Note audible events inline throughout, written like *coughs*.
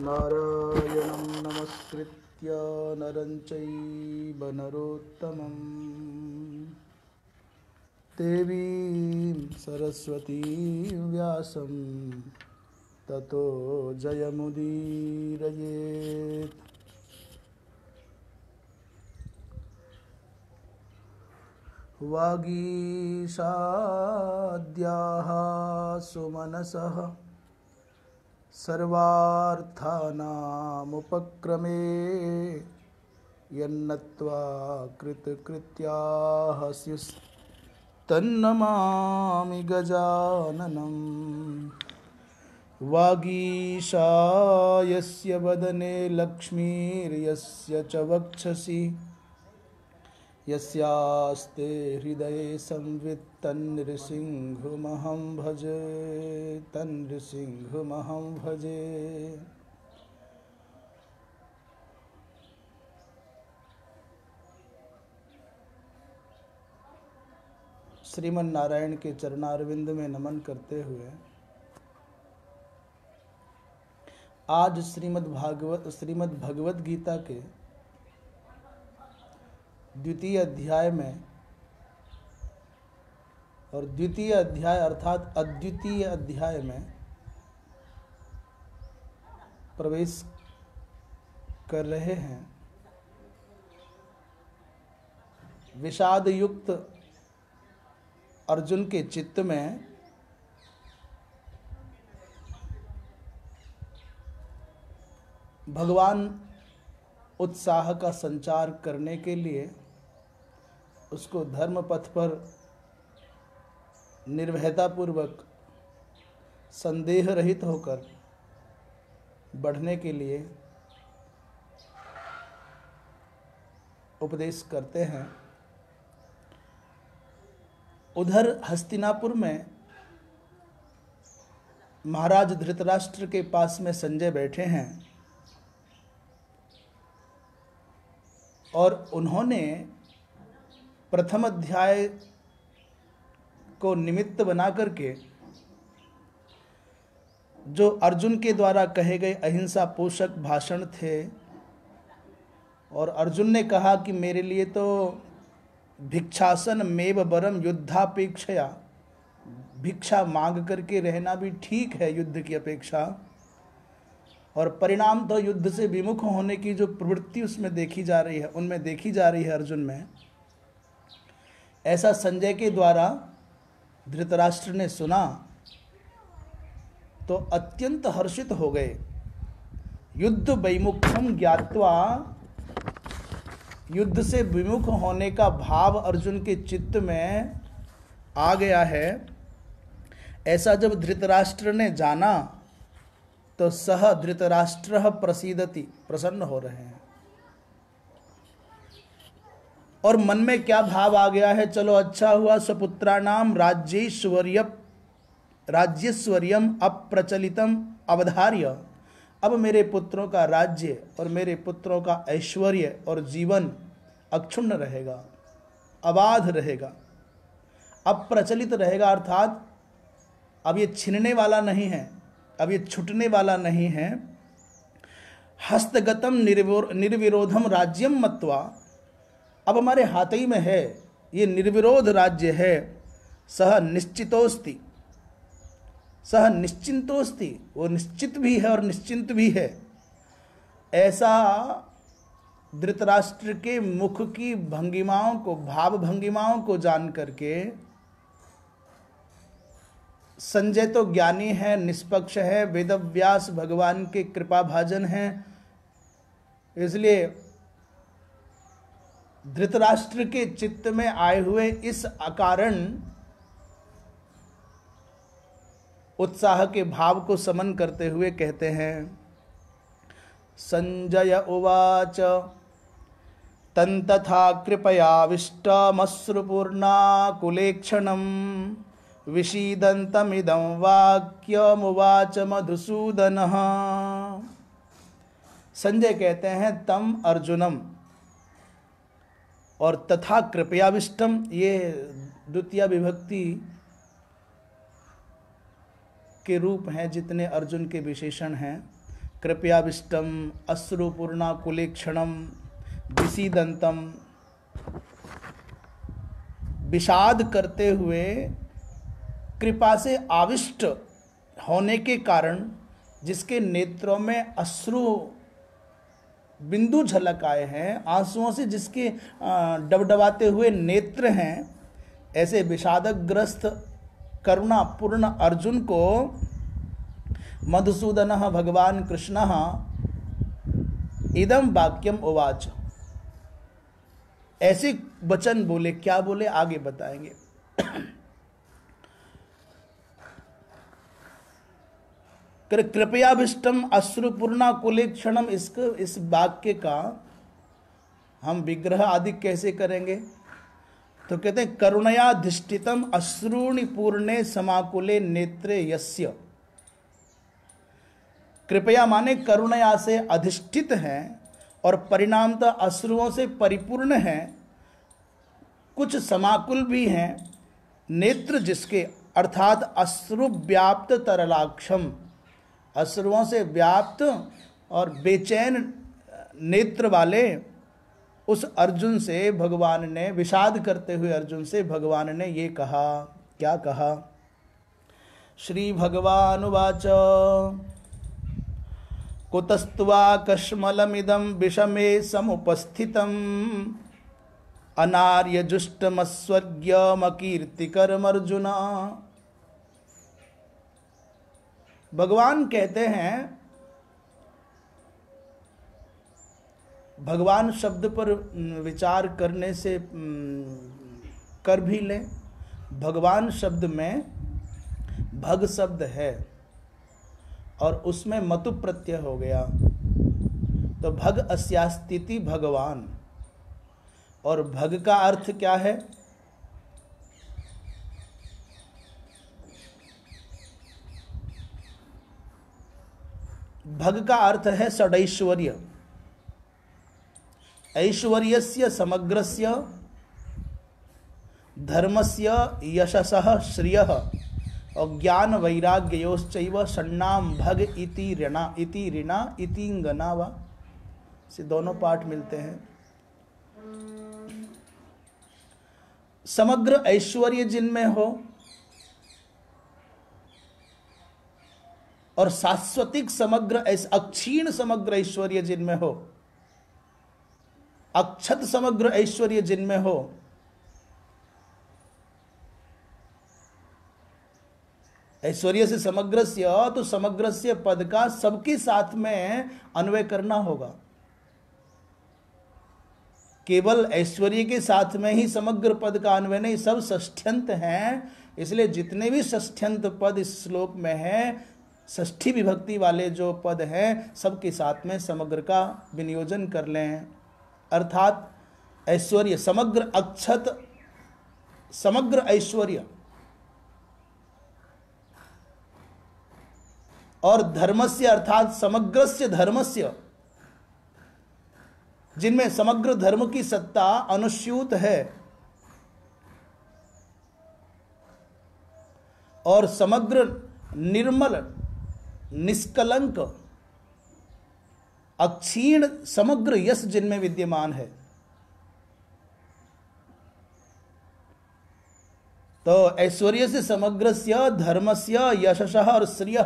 नारायणं नमस्कृत्य नरं चैव नरोत्तमम् देवीं सरस्वतीं व्यासं ततो जयमुदीरयेत् वागीशाद्याः सुमनसः सर्वार्थानामुपक्रमे यन्नत्वा कृतकृत्याः स्युस्तन्नमामि वागीशायस्य वदने लक्ष्मीर्यस्य च वक्षसि यस्यास्ते हृदये संवित् तन्नृसिंहमहं भजे तन्नृसिंहमहं भजे श्रीमन नारायण के चरणारविंद में नमन करते हुए आज श्रीमद् भागवत श्रीमद् भगवत गीता के द्वितीय अध्याय में और द्वितीय अध्याय अर्थात अद्वितीय अध्याय में प्रवेश कर रहे हैं विषाद युक्त अर्जुन के चित्त में भगवान उत्साह का संचार करने के लिए उसको धर्म पथ पर निर्भयतापूर्वक संदेह रहित होकर बढ़ने के लिए उपदेश करते हैं उधर हस्तिनापुर में महाराज धृतराष्ट्र के पास में संजय बैठे हैं और उन्होंने प्रथम अध्याय को निमित्त बना करके जो अर्जुन के द्वारा कहे गए अहिंसा पोषक भाषण थे और अर्जुन ने कहा कि मेरे लिए तो भिक्षासन मेव बरम युद्धापेक्षया भिक्षा मांग करके रहना भी ठीक है युद्ध की अपेक्षा और परिणाम तो युद्ध से विमुख होने की जो प्रवृत्ति उसमें देखी जा रही है उनमें देखी जा रही है अर्जुन में ऐसा संजय के द्वारा धृतराष्ट्र ने सुना तो अत्यंत हर्षित हो गए युद्ध वैमुखम ज्ञातवा युद्ध से विमुख होने का भाव अर्जुन के चित्त में आ गया है ऐसा जब धृतराष्ट्र ने जाना तो सह धृतराष्ट्र प्रसिद्धति प्रसन्न हो रहे हैं और मन में क्या भाव आ गया है चलो अच्छा हुआ नाम राज्यश्वर्य राज्यश्वर्यम अप्रचलितम अवधार्य अब मेरे पुत्रों का राज्य और मेरे पुत्रों का ऐश्वर्य और जीवन अक्षुण्ण रहेगा अबाध रहेगा अप्रचलित रहेगा अर्थात अब ये छिनने वाला नहीं है अब ये छुटने वाला नहीं है हस्तगतम निर्विरोधम राज्यम मत्वा अब हमारे हाथ ही में है ये निर्विरोध राज्य है सह निश्चितोस्ति सह निश्चिंतोस्ति वो निश्चित भी है और निश्चिंत भी है ऐसा धृतराष्ट्र के मुख की भंगिमाओं को भाव भंगिमाओं को जान करके संजय तो ज्ञानी है निष्पक्ष है वेदव्यास भगवान के कृपा भाजन है इसलिए धृतराष्ट्र के चित्त में आए हुए इस अकारण उत्साह के भाव को समन करते हुए कहते हैं संजय उवाच तन तथा कृपयाविष्टमश्रुपूर्णाकुलेक्षण वाक्य वाक्यमुवाच मधुसूदन संजय कहते हैं तम अर्जुनम और तथा कृपयाविष्टम ये द्वितीय विभक्ति के रूप हैं जितने अर्जुन के विशेषण हैं कृपयाविष्टम अश्रुपूर्णा कुलेक्षणम विषीदंतम विषाद करते हुए कृपा से आविष्ट होने के कारण जिसके नेत्रों में अश्रु बिंदु झलक आए हैं आंसुओं से जिसके डबडबाते हुए नेत्र हैं ऐसे विषादग्रस्त करुणापूर्ण अर्जुन को मधुसूदन भगवान कृष्ण इदम वाक्यम उवाच ऐसे वचन बोले क्या बोले आगे बताएंगे कर कृपयाभिष्टम अश्रुपूर्णा कुलेक्षणम इसको इस वाक्य का हम विग्रह आदि कैसे करेंगे तो कहते हैं करुणयाधिष्ठितम अश्रूणि पूर्णे समाकुले नेत्रे यस्य कृपया माने करुणया से अधिष्ठित हैं और परिणामतः अश्रुओं से परिपूर्ण हैं कुछ समाकुल भी हैं नेत्र जिसके अर्थात अश्रु व्याप्त तरलाक्षम अश्रुओं से व्याप्त और बेचैन नेत्र वाले उस अर्जुन से भगवान ने विषाद करते हुए अर्जुन से भगवान ने ये कहा क्या कहा श्री भगवान उवाच कुतस्त्वाकश्मलमिदं विषमे समुपस्थितम् अनार्यजुष्टमस्वर्ग्यमकीर्तिकरमर्जुना भगवान कहते हैं भगवान शब्द पर विचार करने से कर भी लें भगवान शब्द में भग शब्द है और उसमें मतु प्रत्यय हो गया तो भग अस्यास्तिति भगवान और भग का अर्थ क्या है भग का अर्थ है षडैश्वर्य ऐश्वर्य से समग्र धर्म से यशस श्रिय और ज्ञान वैराग्योच षण्णाम भग इति ऋणा इति ऋणा इति गना से दोनों पाठ मिलते हैं समग्र ऐश्वर्य जिनमें हो और शाश्वतिक समग्र अक्षीण समग्र ऐश्वर्य जिनमें हो अक्षत समग्र ऐश्वर्य जिनमें हो ऐश्वर्य से समग्र से तो समग्र से पद का सबके साथ में अन्वय करना होगा केवल ऐश्वर्य के साथ में ही समग्र पद का अन्वय नहीं सब षष्ठ्यंत हैं इसलिए जितने भी षष्ठ्यंत पद इस श्लोक में है ष्ठी विभक्ति वाले जो पद हैं सबके साथ में समग्र का विनियोजन कर लें अर्थात ऐश्वर्य समग्र अक्षत समग्र ऐश्वर्य और धर्मस्य अर्थात समग्रस्य धर्मस्य जिनमें समग्र धर्म की सत्ता अनुस्यूत है और समग्र निर्मल निष्कलंक अक्षीण समग्र यश जिनमें विद्यमान है तो ऐश्वर्य से समग्र से धर्म से यशस और श्रिय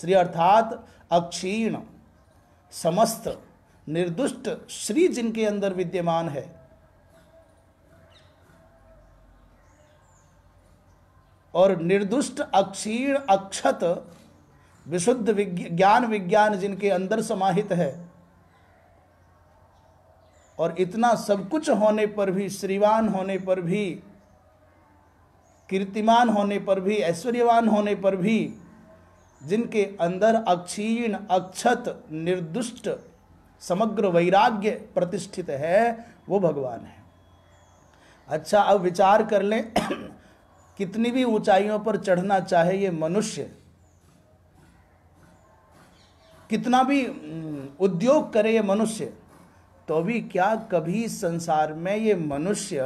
श्री अर्थात अक्षीण समस्त निर्दुष्ट श्री जिनके अंदर विद्यमान है और निर्दुष्ट अक्षीण अक्षत विशुद्ध विज्ञ, ज्ञान विज्ञान जिनके अंदर समाहित है और इतना सब कुछ होने पर भी श्रीवान होने पर भी कीर्तिमान होने पर भी ऐश्वर्यवान होने पर भी जिनके अंदर अक्षीण अक्षत निर्दुष्ट समग्र वैराग्य प्रतिष्ठित है वो भगवान है अच्छा अब विचार कर लें *clears throat* कितनी भी ऊंचाइयों पर चढ़ना चाहे ये मनुष्य कितना भी उद्योग करे ये मनुष्य तो भी क्या कभी संसार में ये मनुष्य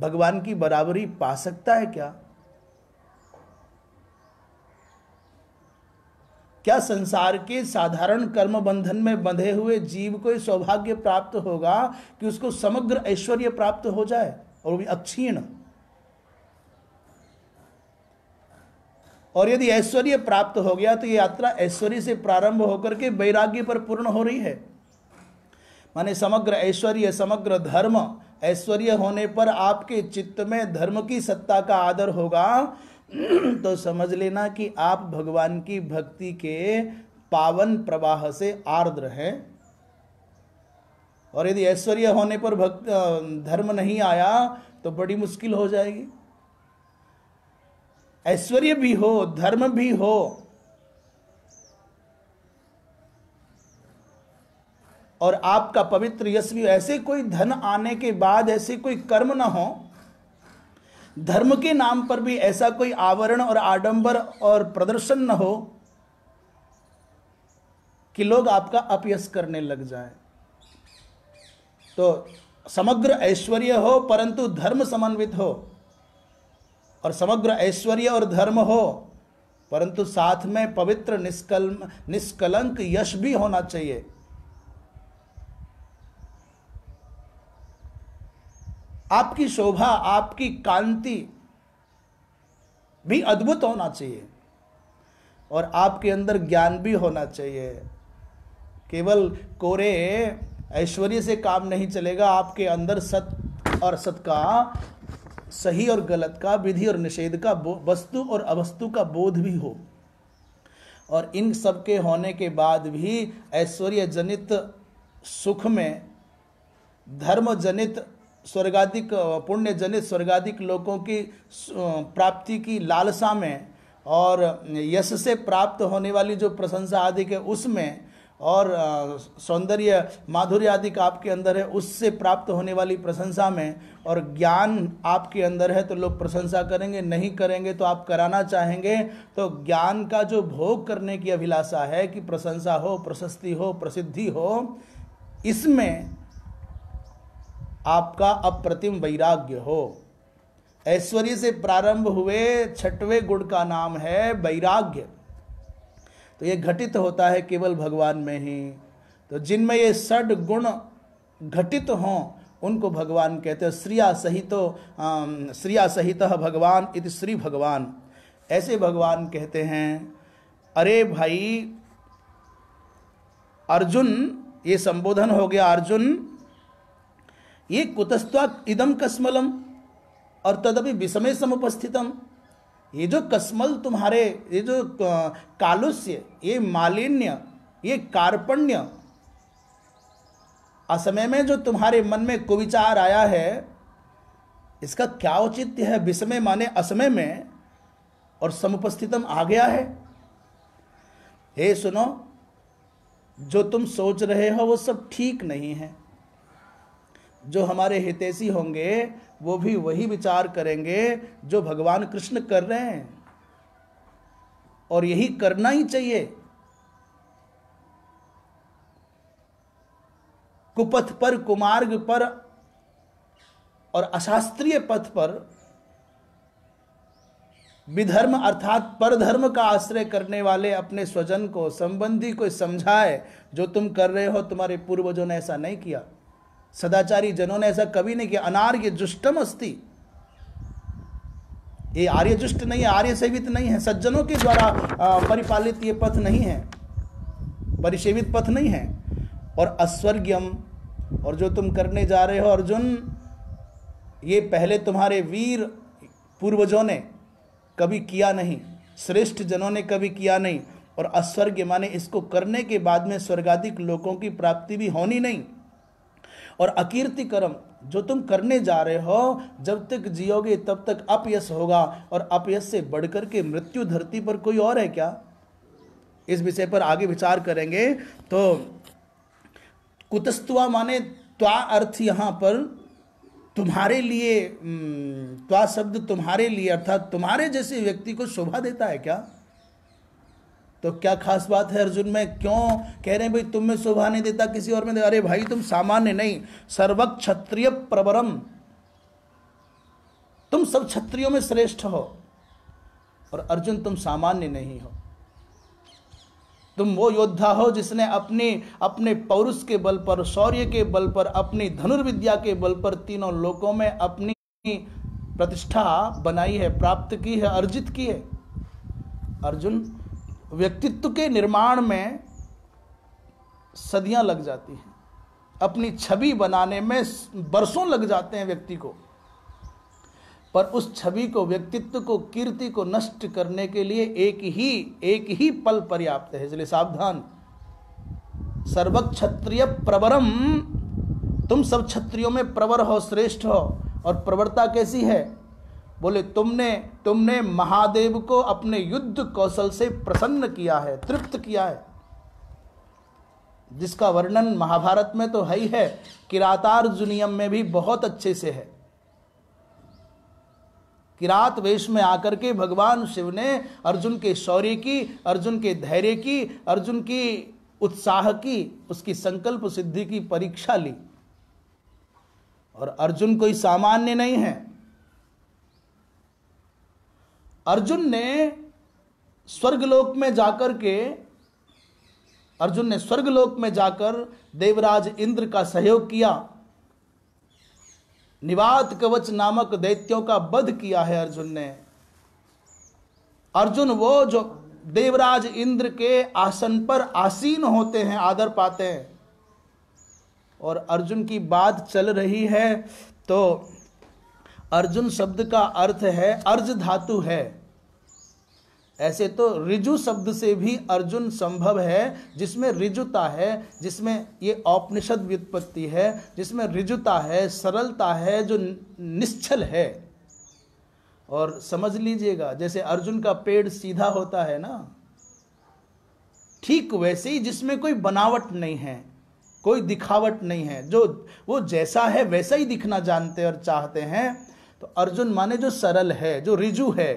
भगवान की बराबरी पा सकता है क्या क्या संसार के साधारण कर्म बंधन में बंधे हुए जीव को यह सौभाग्य प्राप्त होगा कि उसको समग्र ऐश्वर्य प्राप्त हो जाए और वो भी अक्षीण और यदि ऐश्वर्य प्राप्त हो गया तो ये यात्रा ऐश्वर्य से प्रारंभ होकर के वैराग्य पर पूर्ण हो रही है माने समग्र ऐश्वर्य समग्र धर्म ऐश्वर्य होने पर आपके चित्त में धर्म की सत्ता का आदर होगा *clears throat* तो समझ लेना कि आप भगवान की भक्ति के पावन प्रवाह से आर्द्र हैं और यदि ऐश्वर्य होने पर भक्त धर्म नहीं आया तो बड़ी मुश्किल हो जाएगी ऐश्वर्य भी हो धर्म भी हो और आपका पवित्र यश भी ऐसे कोई धन आने के बाद ऐसे कोई कर्म न हो धर्म के नाम पर भी ऐसा कोई आवरण और आडंबर और प्रदर्शन न हो कि लोग आपका अपयस करने लग जाए तो समग्र ऐश्वर्य हो परंतु धर्म समन्वित हो और समग्र ऐश्वर्य और धर्म हो परंतु साथ में पवित्र निष्कल निष्कलंक यश भी होना चाहिए आपकी शोभा आपकी कांति भी अद्भुत होना चाहिए और आपके अंदर ज्ञान भी होना चाहिए केवल कोरे ऐश्वर्य से काम नहीं चलेगा आपके अंदर सत और सत का सही और गलत का विधि और निषेध का वस्तु और अवस्तु का बोध भी हो और इन सब के होने के बाद भी ऐश्वर्य जनित सुख में धर्म जनित स्वर्गाधिक पुण्य जनित स्वर्गाधिक लोगों की प्राप्ति की लालसा में और यश से प्राप्त होने वाली जो प्रशंसा आदि के उसमें और सौंदर्य माधुर्य आदि का आपके अंदर है उससे प्राप्त होने वाली प्रशंसा में और ज्ञान आपके अंदर है तो लोग प्रशंसा करेंगे नहीं करेंगे तो आप कराना चाहेंगे तो ज्ञान का जो भोग करने की अभिलाषा है कि प्रशंसा हो प्रशस्ति हो प्रसिद्धि हो इसमें आपका अप्रतिम वैराग्य हो ऐश्वर्य से प्रारंभ हुए छठवें गुण का नाम है वैराग्य तो ये घटित होता है केवल भगवान में ही तो जिनमें ये षड गुण घटित हों उनको भगवान कहते हैं श्रिया सहित श्रिया सहित भगवान इति श्री भगवान ऐसे भगवान कहते हैं अरे भाई अर्जुन ये संबोधन हो गया अर्जुन ये कुतस्ता इदम कस्मलम और तदपि विषमय समुपस्थितम ये जो कसमल तुम्हारे ये जो कालुष्य ये मालिन्य ये कार्पण्य असमय में जो तुम्हारे मन में कुविचार आया है इसका क्या औचित्य है विषमय माने असमय में और समुपस्थितम आ गया है हे सुनो जो तुम सोच रहे हो वो सब ठीक नहीं है जो हमारे हितैषी होंगे वो भी वही विचार करेंगे जो भगवान कृष्ण कर रहे हैं और यही करना ही चाहिए कुपथ पर कुमार्ग पर और अशास्त्रीय पथ पर विधर्म अर्थात परधर्म का आश्रय करने वाले अपने स्वजन को संबंधी को समझाए जो तुम कर रहे हो तुम्हारे पूर्वजों ने ऐसा नहीं किया सदाचारी जनों ने ऐसा कभी नहीं किया अनार्य जुष्टम अस्ति ये आर्य जुष्ट नहीं है आर्य सेवित नहीं है सज्जनों के द्वारा परिपालित ये पथ नहीं है परिसेवित पथ नहीं है और अस्वर्गम और जो तुम करने जा रहे हो अर्जुन ये पहले तुम्हारे वीर पूर्वजों ने कभी किया नहीं श्रेष्ठ जनों ने कभी किया नहीं और अस्वर्ग माने इसको करने के बाद में स्वर्गाधिक लोगों की प्राप्ति भी होनी नहीं और अकीर्ति कर्म जो तुम करने जा रहे हो जब तक जियोगे तब तक अपयस होगा और अपयस से बढ़कर के मृत्यु धरती पर कोई और है क्या इस विषय पर आगे विचार करेंगे तो कुतस्तुआ माने त्वा अर्थ यहाँ पर तुम्हारे लिए त्वा शब्द तुम्हारे लिए अर्थात तुम्हारे जैसे व्यक्ति को शोभा देता है क्या तो क्या खास बात है अर्जुन में क्यों कह रहे हैं भाई तुम में शोभा नहीं देता किसी और में अरे भाई तुम सामान्य नहीं सर्व क्षत्रिय प्रवरम तुम सब क्षत्रियों में श्रेष्ठ हो और अर्जुन तुम सामान्य नहीं हो तुम वो योद्धा हो जिसने अपने अपने पौरुष के बल पर शौर्य के बल पर अपनी धनुर्विद्या के बल पर तीनों लोकों में अपनी प्रतिष्ठा बनाई है प्राप्त की है अर्जित की है अर्जुन व्यक्तित्व के निर्माण में सदियां लग जाती हैं अपनी छवि बनाने में बरसों लग जाते हैं व्यक्ति को पर उस छवि को व्यक्तित्व को कीर्ति को नष्ट करने के लिए एक ही एक ही पल पर्याप्त है इसलिए सावधान सर्व क्षत्रिय प्रवरम तुम सब क्षत्रियों में प्रवर हो श्रेष्ठ हो और प्रवरता कैसी है बोले तुमने तुमने महादेव को अपने युद्ध कौशल से प्रसन्न किया है तृप्त किया है जिसका वर्णन महाभारत में तो है ही है किरातार जुनियम में भी बहुत अच्छे से है किरात वेश में आकर के भगवान शिव ने अर्जुन के शौर्य की अर्जुन के धैर्य की अर्जुन की उत्साह की उसकी संकल्प सिद्धि की परीक्षा ली और अर्जुन कोई सामान्य नहीं है अर्जुन ने स्वर्गलोक में जाकर के अर्जुन ने स्वर्गलोक में जाकर देवराज इंद्र का सहयोग किया निवात कवच नामक दैत्यों का वध किया है अर्जुन ने अर्जुन वो जो देवराज इंद्र के आसन पर आसीन होते हैं आदर पाते हैं और अर्जुन की बात चल रही है तो अर्जुन शब्द का अर्थ है अर्ज धातु है ऐसे तो रिजु शब्द से भी अर्जुन संभव है जिसमें रिजुता है जिसमें ये औपनिषद व्युत्पत्ति है जिसमें रिजुता है सरलता है जो निश्चल है और समझ लीजिएगा जैसे अर्जुन का पेड़ सीधा होता है ना ठीक वैसे ही जिसमें कोई बनावट नहीं है कोई दिखावट नहीं है जो वो जैसा है वैसा ही दिखना जानते और चाहते हैं तो अर्जुन माने जो सरल है जो रिजु है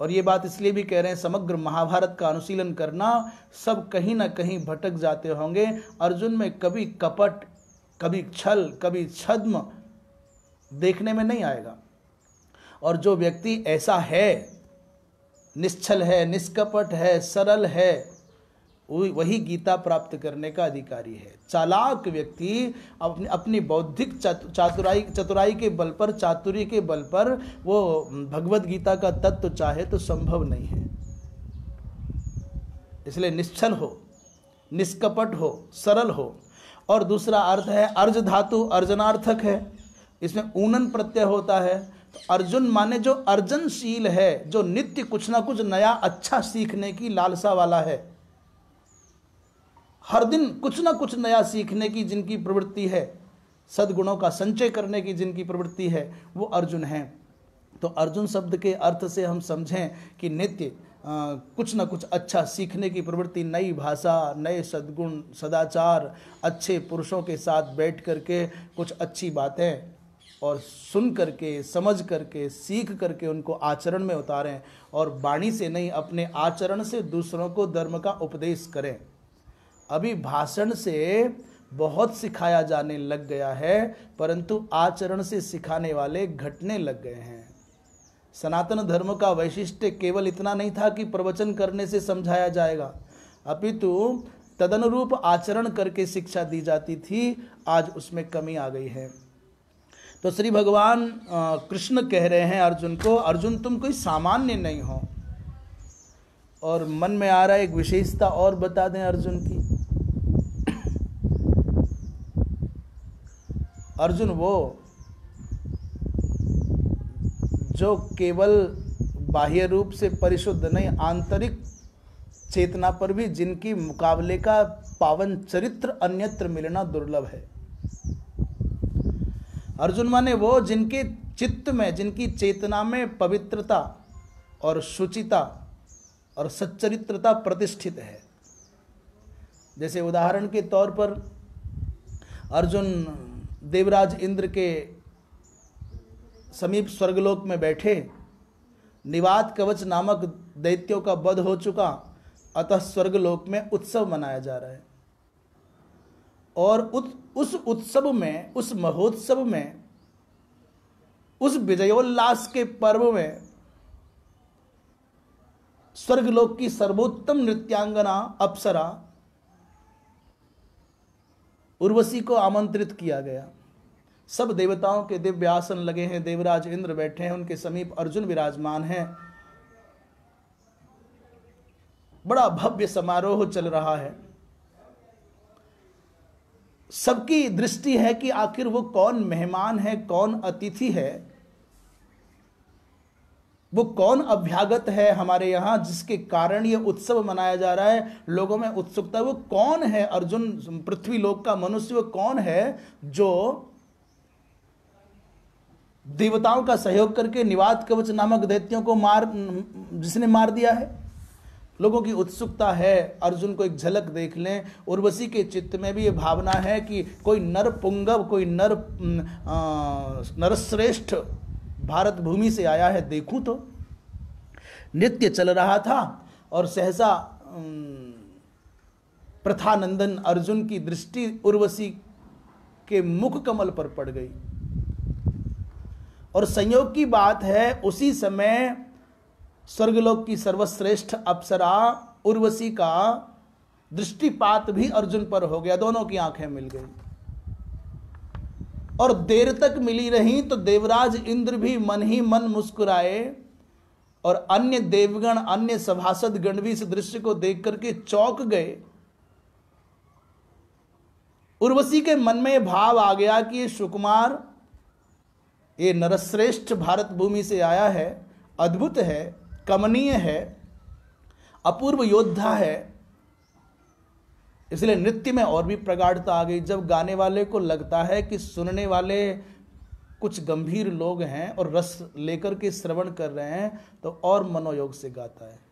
और ये बात इसलिए भी कह रहे हैं समग्र महाभारत का अनुशीलन करना सब कहीं ना कहीं भटक जाते होंगे अर्जुन में कभी कपट कभी छल कभी छद्म देखने में नहीं आएगा और जो व्यक्ति ऐसा है निश्चल है निष्कपट है सरल है वही गीता प्राप्त करने का अधिकारी है चालाक व्यक्ति अपनी अपनी बौद्धिक चातुराई चतुराई के बल पर चातुरी के बल पर वो भगवत गीता का तत्व चाहे तो संभव नहीं है इसलिए निश्चल हो निष्कपट हो सरल हो और दूसरा अर्थ है अर्ज धातु अर्जनार्थक है इसमें ऊनन प्रत्यय होता है तो अर्जुन माने जो अर्जनशील है जो नित्य कुछ ना कुछ नया अच्छा सीखने की लालसा वाला है हर दिन कुछ ना कुछ नया सीखने की जिनकी प्रवृत्ति है सद्गुणों का संचय करने की जिनकी प्रवृत्ति है वो अर्जुन हैं तो अर्जुन शब्द के अर्थ से हम समझें कि नित्य कुछ ना कुछ अच्छा सीखने की प्रवृत्ति नई भाषा नए सद्गुण सदाचार अच्छे पुरुषों के साथ बैठ करके कुछ अच्छी बातें और सुन करके समझ करके सीख करके उनको आचरण में उतारें और वाणी से नहीं अपने आचरण से दूसरों को धर्म का उपदेश करें अभी भाषण से बहुत सिखाया जाने लग गया है परंतु आचरण से सिखाने वाले घटने लग गए हैं सनातन धर्म का वैशिष्ट्य केवल इतना नहीं था कि प्रवचन करने से समझाया जाएगा अपितु तदनुरूप आचरण करके शिक्षा दी जाती थी आज उसमें कमी आ गई है तो श्री भगवान कृष्ण कह रहे हैं अर्जुन को अर्जुन तुम कोई सामान्य नहीं हो और मन में आ रहा है एक विशेषता और बता दें अर्जुन की अर्जुन वो जो केवल बाह्य रूप से परिशुद्ध नहीं आंतरिक चेतना पर भी जिनकी मुकाबले का पावन चरित्र अन्यत्र मिलना दुर्लभ है अर्जुन माने वो जिनके चित्त में जिनकी चेतना में पवित्रता और शुचिता और सच्चरित्रता प्रतिष्ठित है जैसे उदाहरण के तौर पर अर्जुन देवराज इंद्र के समीप स्वर्गलोक में बैठे निवात कवच नामक दैत्यों का वध हो चुका अतः स्वर्गलोक में उत्सव मनाया जा रहा है और उस उत्सव में उस महोत्सव में उस विजयोल्लास के पर्व में स्वर्गलोक की सर्वोत्तम नृत्यांगना अप्सरा उर्वशी को आमंत्रित किया गया सब देवताओं के दिव्य आसन लगे हैं देवराज इंद्र बैठे हैं उनके समीप अर्जुन विराजमान हैं बड़ा भव्य समारोह चल रहा है सबकी दृष्टि है कि आखिर वो कौन मेहमान है कौन अतिथि है वो कौन अभ्यागत है हमारे यहाँ जिसके कारण ये उत्सव मनाया जा रहा है लोगों में उत्सुकता वो कौन है अर्जुन पृथ्वी लोक का मनुष्य वो कौन है जो देवताओं का सहयोग करके निवात कवच नामक दैत्यों को मार जिसने मार दिया है लोगों की उत्सुकता है अर्जुन को एक झलक देख लें उर्वशी के चित्त में भी ये भावना है कि कोई नर पुंगव कोई नर नरश्रेष्ठ भारत भूमि से आया है देखूं तो नृत्य चल रहा था और सहसा प्रथानंदन अर्जुन की दृष्टि उर्वशी के मुख कमल पर पड़ गई और संयोग की बात है उसी समय स्वर्गलोक की सर्वश्रेष्ठ अप्सरा उर्वशी का दृष्टिपात भी अर्जुन पर हो गया दोनों की आंखें मिल गई और देर तक मिली रही तो देवराज इंद्र भी मन ही मन मुस्कुराए और अन्य देवगण अन्य सभासद गण भी इस दृश्य को देख करके चौक गए उर्वशी के मन में भाव आ गया कि ये सुकुमार ये नरश्रेष्ठ भारत भूमि से आया है अद्भुत है कमनीय है अपूर्व योद्धा है इसलिए नृत्य में और भी प्रगाढ़ता आ गई जब गाने वाले को लगता है कि सुनने वाले कुछ गंभीर लोग हैं और रस लेकर के श्रवण कर रहे हैं तो और मनोयोग से गाता है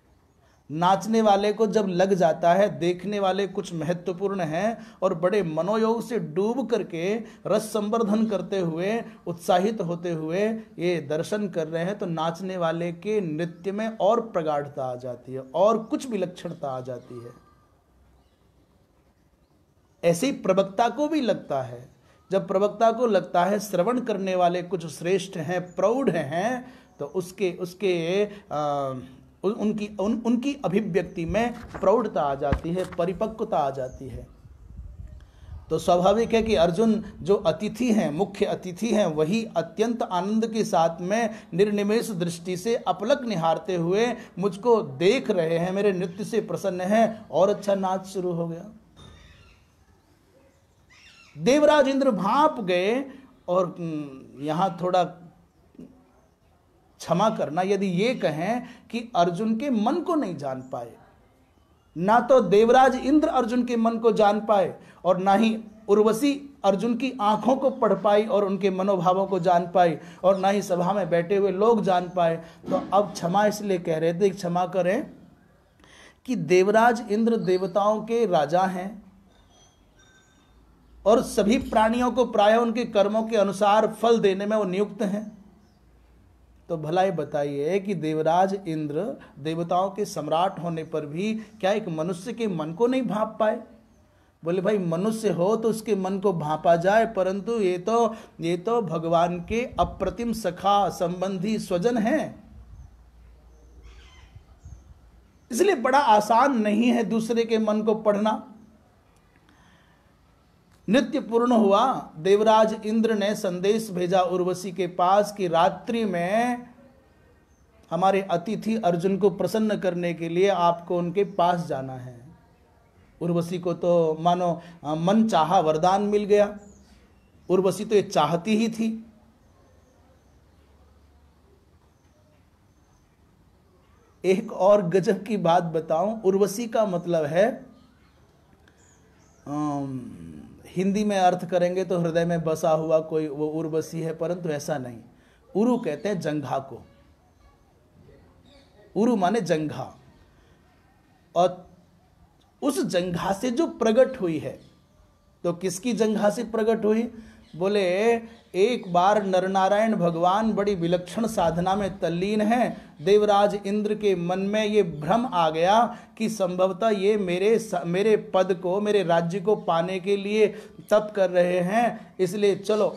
नाचने वाले को जब लग जाता है देखने वाले कुछ महत्वपूर्ण हैं और बड़े मनोयोग से डूब करके रस संवर्धन करते हुए उत्साहित होते हुए ये दर्शन कर रहे हैं तो नाचने वाले के नृत्य में और प्रगाढ़ता आ जाती है और कुछ विलक्षणता आ जाती है ऐसे ही प्रवक्ता को भी लगता है जब प्रवक्ता को लगता है श्रवण करने वाले कुछ श्रेष्ठ हैं प्रौढ़ हैं तो उसके उसके आ, उनकी उन, उनकी अभिव्यक्ति में प्रौढ़ता आ जाती है परिपक्वता आ जाती है तो स्वाभाविक है कि अर्जुन जो अतिथि हैं मुख्य अतिथि हैं वही अत्यंत आनंद के साथ में निर्निमेश दृष्टि से अपलक निहारते हुए मुझको देख रहे हैं मेरे नृत्य से प्रसन्न हैं और अच्छा नाच शुरू हो गया देवराज इंद्र भाप गए और हम्म, यहाँ थोड़ा क्षमा करना यदि ये कहें कि अर्जुन के मन को नहीं जान पाए ना तो देवराज इंद्र अर्जुन के मन को जान पाए और ना ही उर्वशी अर्जुन की आंखों को पढ़ पाई और उनके मनोभावों को जान पाई और ना ही सभा में बैठे हुए लोग जान पाए तो अब क्षमा इसलिए कह रहे थे क्षमा करें कि देवराज इंद्र देवताओं के राजा हैं और सभी प्राणियों को प्राय उनके कर्मों के अनुसार फल देने में वो नियुक्त हैं तो भला ये बताइए कि देवराज इंद्र देवताओं के सम्राट होने पर भी क्या एक मनुष्य के मन को नहीं भाप पाए बोले भाई मनुष्य हो तो उसके मन को भापा जाए परंतु ये तो ये तो भगवान के अप्रतिम सखा संबंधी स्वजन हैं इसलिए बड़ा आसान नहीं है दूसरे के मन को पढ़ना नित्य पूर्ण हुआ देवराज इंद्र ने संदेश भेजा उर्वशी के पास कि रात्रि में हमारे अतिथि अर्जुन को प्रसन्न करने के लिए आपको उनके पास जाना है उर्वशी को तो मानो मन चाहा वरदान मिल गया उर्वशी तो ये चाहती ही थी एक और गजब की बात बताऊं उर्वशी का मतलब है आम, हिंदी में अर्थ करेंगे तो हृदय में बसा हुआ कोई वो उर्वशी है परंतु ऐसा नहीं उरु कहते हैं जंघा को उरु माने जंघा और उस जंघा से जो प्रकट हुई है तो किसकी जंघा से प्रकट हुई बोले एक बार नरनारायण भगवान बड़ी विलक्षण साधना में तल्लीन हैं देवराज इंद्र के मन में ये भ्रम आ गया कि संभवतः ये मेरे मेरे पद को मेरे राज्य को पाने के लिए तप कर रहे हैं इसलिए चलो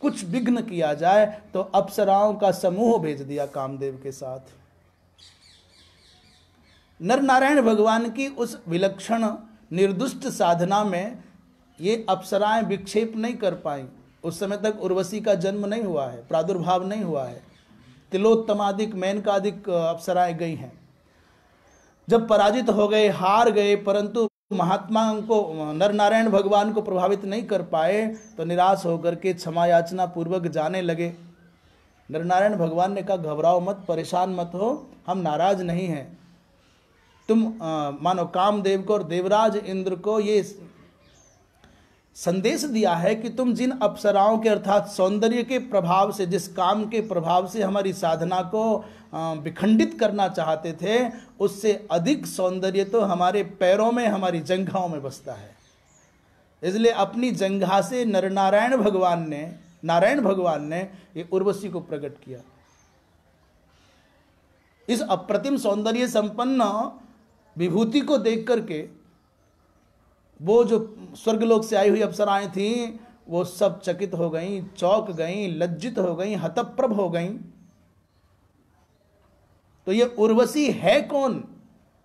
कुछ विघ्न किया जाए तो अप्सराओं का समूह भेज दिया कामदेव के साथ नरनारायण भगवान की उस विलक्षण निर्दुष्ट साधना में ये अप्सराएं विक्षेप नहीं कर पाई उस समय तक उर्वशी का जन्म नहीं हुआ है प्रादुर्भाव नहीं हुआ है तिलोत्तमादिक अधिक अप्सराएं गई हैं जब पराजित हो गए हार गए परंतु महात्मा को नर नारायण भगवान को प्रभावित नहीं कर पाए तो निराश होकर के क्षमा याचना पूर्वक जाने लगे नर नारायण भगवान ने कहा घबराओ मत परेशान मत हो हम नाराज नहीं हैं तुम आ, मानो कामदेव को और देवराज इंद्र को ये संदेश दिया है कि तुम जिन अप्सराओं के अर्थात सौंदर्य के प्रभाव से जिस काम के प्रभाव से हमारी साधना को विखंडित करना चाहते थे उससे अधिक सौंदर्य तो हमारे पैरों में हमारी जंघाओं में बसता है इसलिए अपनी जंघा से नरनारायण भगवान ने नारायण भगवान ने ये उर्वशी को प्रकट किया इस अप्रतिम सौंदर्य संपन्न विभूति को देख करके वो जो स्वर्गलोक से आई हुई अप्सराएं थीं वो सब चकित हो गईं चौक गईं लज्जित हो गईं हतप्रभ हो गईं तो ये उर्वशी है कौन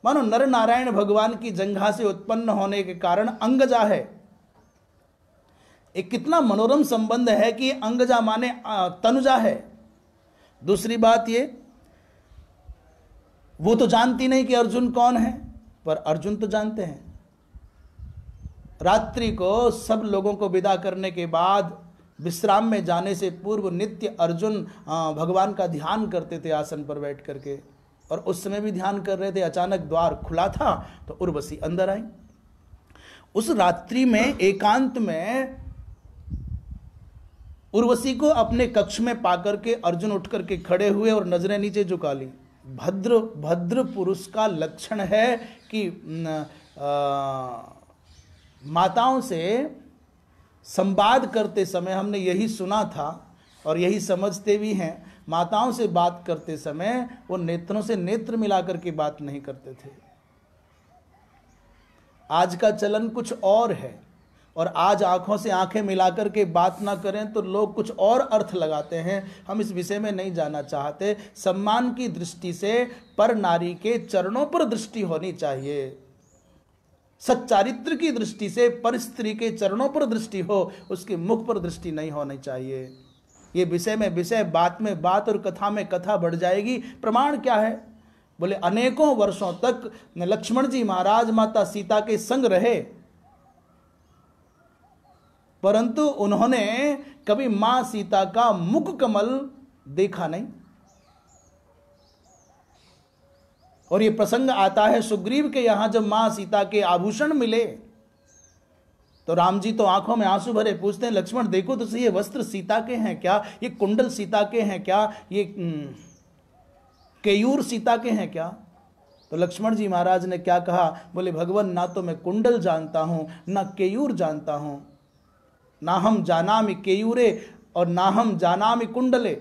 मानो नर नारायण भगवान की जंघा से उत्पन्न होने के कारण अंगजा है एक कितना मनोरम संबंध है कि अंगजा माने तनुजा है दूसरी बात ये वो तो जानती नहीं कि अर्जुन कौन है पर अर्जुन तो जानते हैं रात्रि को सब लोगों को विदा करने के बाद विश्राम में जाने से पूर्व नित्य अर्जुन भगवान का ध्यान करते थे आसन पर बैठ करके और उस समय भी ध्यान कर रहे थे अचानक द्वार खुला था तो उर्वशी अंदर आई उस रात्रि में एकांत में उर्वशी को अपने कक्ष में पाकर के अर्जुन उठ करके खड़े हुए और नजरें नीचे झुका ली भद्र भद्र पुरुष का लक्षण है कि आ, आ, माताओं से संवाद करते समय हमने यही सुना था और यही समझते भी हैं माताओं से बात करते समय वो नेत्रों से नेत्र मिलाकर के बात नहीं करते थे आज का चलन कुछ और है और आज आंखों से आंखें मिलाकर के बात ना करें तो लोग कुछ और अर्थ लगाते हैं हम इस विषय में नहीं जाना चाहते सम्मान की दृष्टि से पर नारी के चरणों पर दृष्टि होनी चाहिए सच्चारित्र की दृष्टि से पर स्त्री के चरणों पर दृष्टि हो उसके मुख पर दृष्टि नहीं होनी चाहिए ये विषय में विषय बात में बात और कथा में कथा बढ़ जाएगी प्रमाण क्या है बोले अनेकों वर्षों तक लक्ष्मण जी महाराज माता सीता के संग रहे परंतु उन्होंने कभी मां सीता का मुख कमल देखा नहीं और ये प्रसंग आता है सुग्रीव के यहां जब मां सीता के आभूषण मिले तो राम जी तो आंखों में आंसू भरे पूछते हैं लक्ष्मण देखो तो ये वस्त्र सीता के हैं क्या ये कुंडल सीता के हैं क्या ये हम्म, केयूर सीता के हैं क्या तो लक्ष्मण जी महाराज ने क्या कहा बोले भगवान ना तो मैं कुंडल जानता हूं ना केयूर जानता हूं ना हम जाना मैं केयूरे और ना हम जाना मैं कुंडले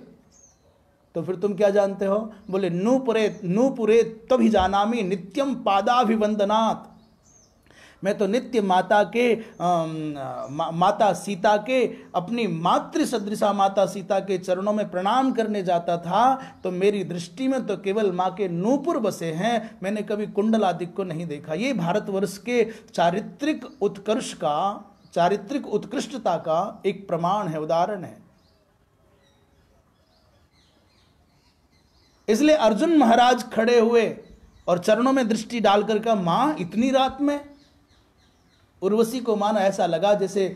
तो फिर तुम क्या जानते हो बोले नूपुरे नूपुरे तभी जाना मैं नित्यम पादाभिवंदनात् मैं तो नित्य माता के आ, मा, माता सीता के अपनी मातृ सदृशा माता सीता के चरणों में प्रणाम करने जाता था तो मेरी दृष्टि में तो केवल माँ के नूपुर बसे हैं मैंने कभी कुंडल आदि को नहीं देखा ये भारतवर्ष के चारित्रिक उत्कर्ष का चारित्रिक उत्कृष्टता का एक प्रमाण है उदाहरण है इसलिए अर्जुन महाराज खड़े हुए और चरणों में दृष्टि डालकर कहा मां इतनी रात में उर्वशी को मान ऐसा लगा जैसे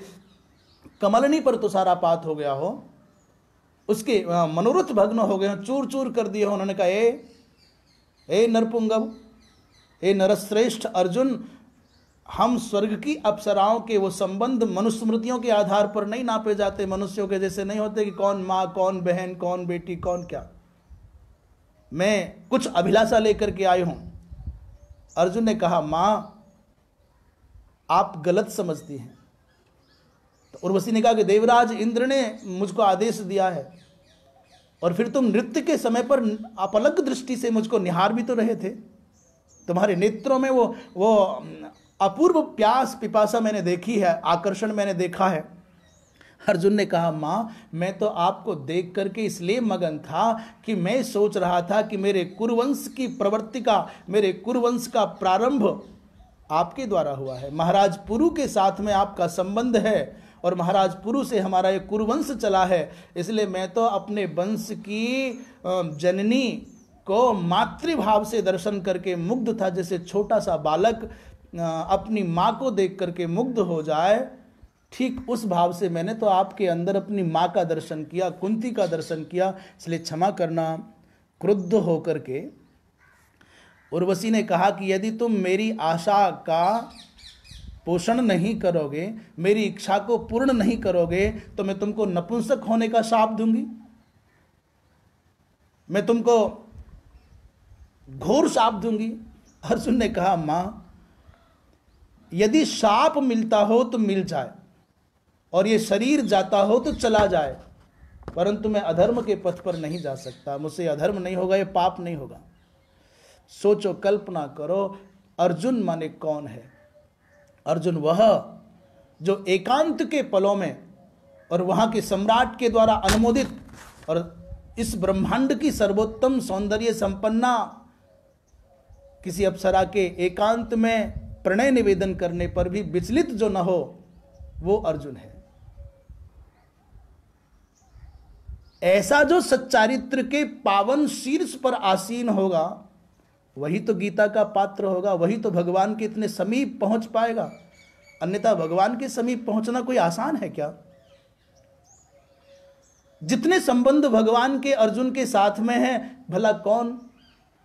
कमलनी पर तो सारा पात हो गया हो उसके मनोरथ भग्न हो गए चूर चूर कर दिए हो उन्होंने कहा ए ए नरपुंगव ए नरश्रेष्ठ अर्जुन हम स्वर्ग की अप्सराओं के वो संबंध मनुस्मृतियों के आधार पर नहीं नापे जाते मनुष्यों के जैसे नहीं होते कि कौन माँ कौन बहन कौन बेटी कौन क्या मैं कुछ अभिलाषा लेकर के आए हूँ अर्जुन ने कहा माँ आप गलत समझती हैं तो उर्वशी ने कहा कि देवराज इंद्र ने मुझको आदेश दिया है और फिर तुम नृत्य के समय पर आप अलग दृष्टि से मुझको निहार भी तो रहे थे तुम्हारे नेत्रों में वो वो अपूर्व प्यास पिपासा मैंने देखी है आकर्षण मैंने देखा है अर्जुन ने कहा माँ मैं तो आपको देख करके इसलिए मगन था कि मैं सोच रहा था कि मेरे कुरवंश की प्रवृत्ति का मेरे कुरवंश का प्रारंभ आपके द्वारा हुआ है महाराज पुरु के साथ में आपका संबंध है और महाराज पुरु से हमारा ये कुरवंश चला है इसलिए मैं तो अपने वंश की जननी को मातृभाव से दर्शन करके मुग्ध था जैसे छोटा सा बालक अपनी माँ को देख करके मुग्ध हो जाए ठीक उस भाव से मैंने तो आपके अंदर अपनी माँ का दर्शन किया कुंती का दर्शन किया इसलिए क्षमा करना क्रुद्ध होकर के उर्वशी ने कहा कि यदि तुम मेरी आशा का पोषण नहीं करोगे मेरी इच्छा को पूर्ण नहीं करोगे तो मैं तुमको नपुंसक होने का साप दूंगी मैं तुमको घोर साप दूंगी अर्जुन ने कहा माँ यदि साप मिलता हो तो मिल जाए और ये शरीर जाता हो तो चला जाए परंतु मैं अधर्म के पथ पर नहीं जा सकता मुझसे अधर्म नहीं होगा ये पाप नहीं होगा सोचो कल्पना करो अर्जुन माने कौन है अर्जुन वह जो एकांत के पलों में और वहां के सम्राट के द्वारा अनुमोदित और इस ब्रह्मांड की सर्वोत्तम सौंदर्य संपन्ना किसी अप्सरा के एकांत में प्रणय निवेदन करने पर भी विचलित जो न हो वो अर्जुन है ऐसा जो सच्चारित्र के पावन शीर्ष पर आसीन होगा वही तो गीता का पात्र होगा वही तो भगवान के इतने समीप पहुंच पाएगा अन्यथा भगवान के समीप पहुंचना कोई आसान है क्या जितने संबंध भगवान के अर्जुन के साथ में हैं भला कौन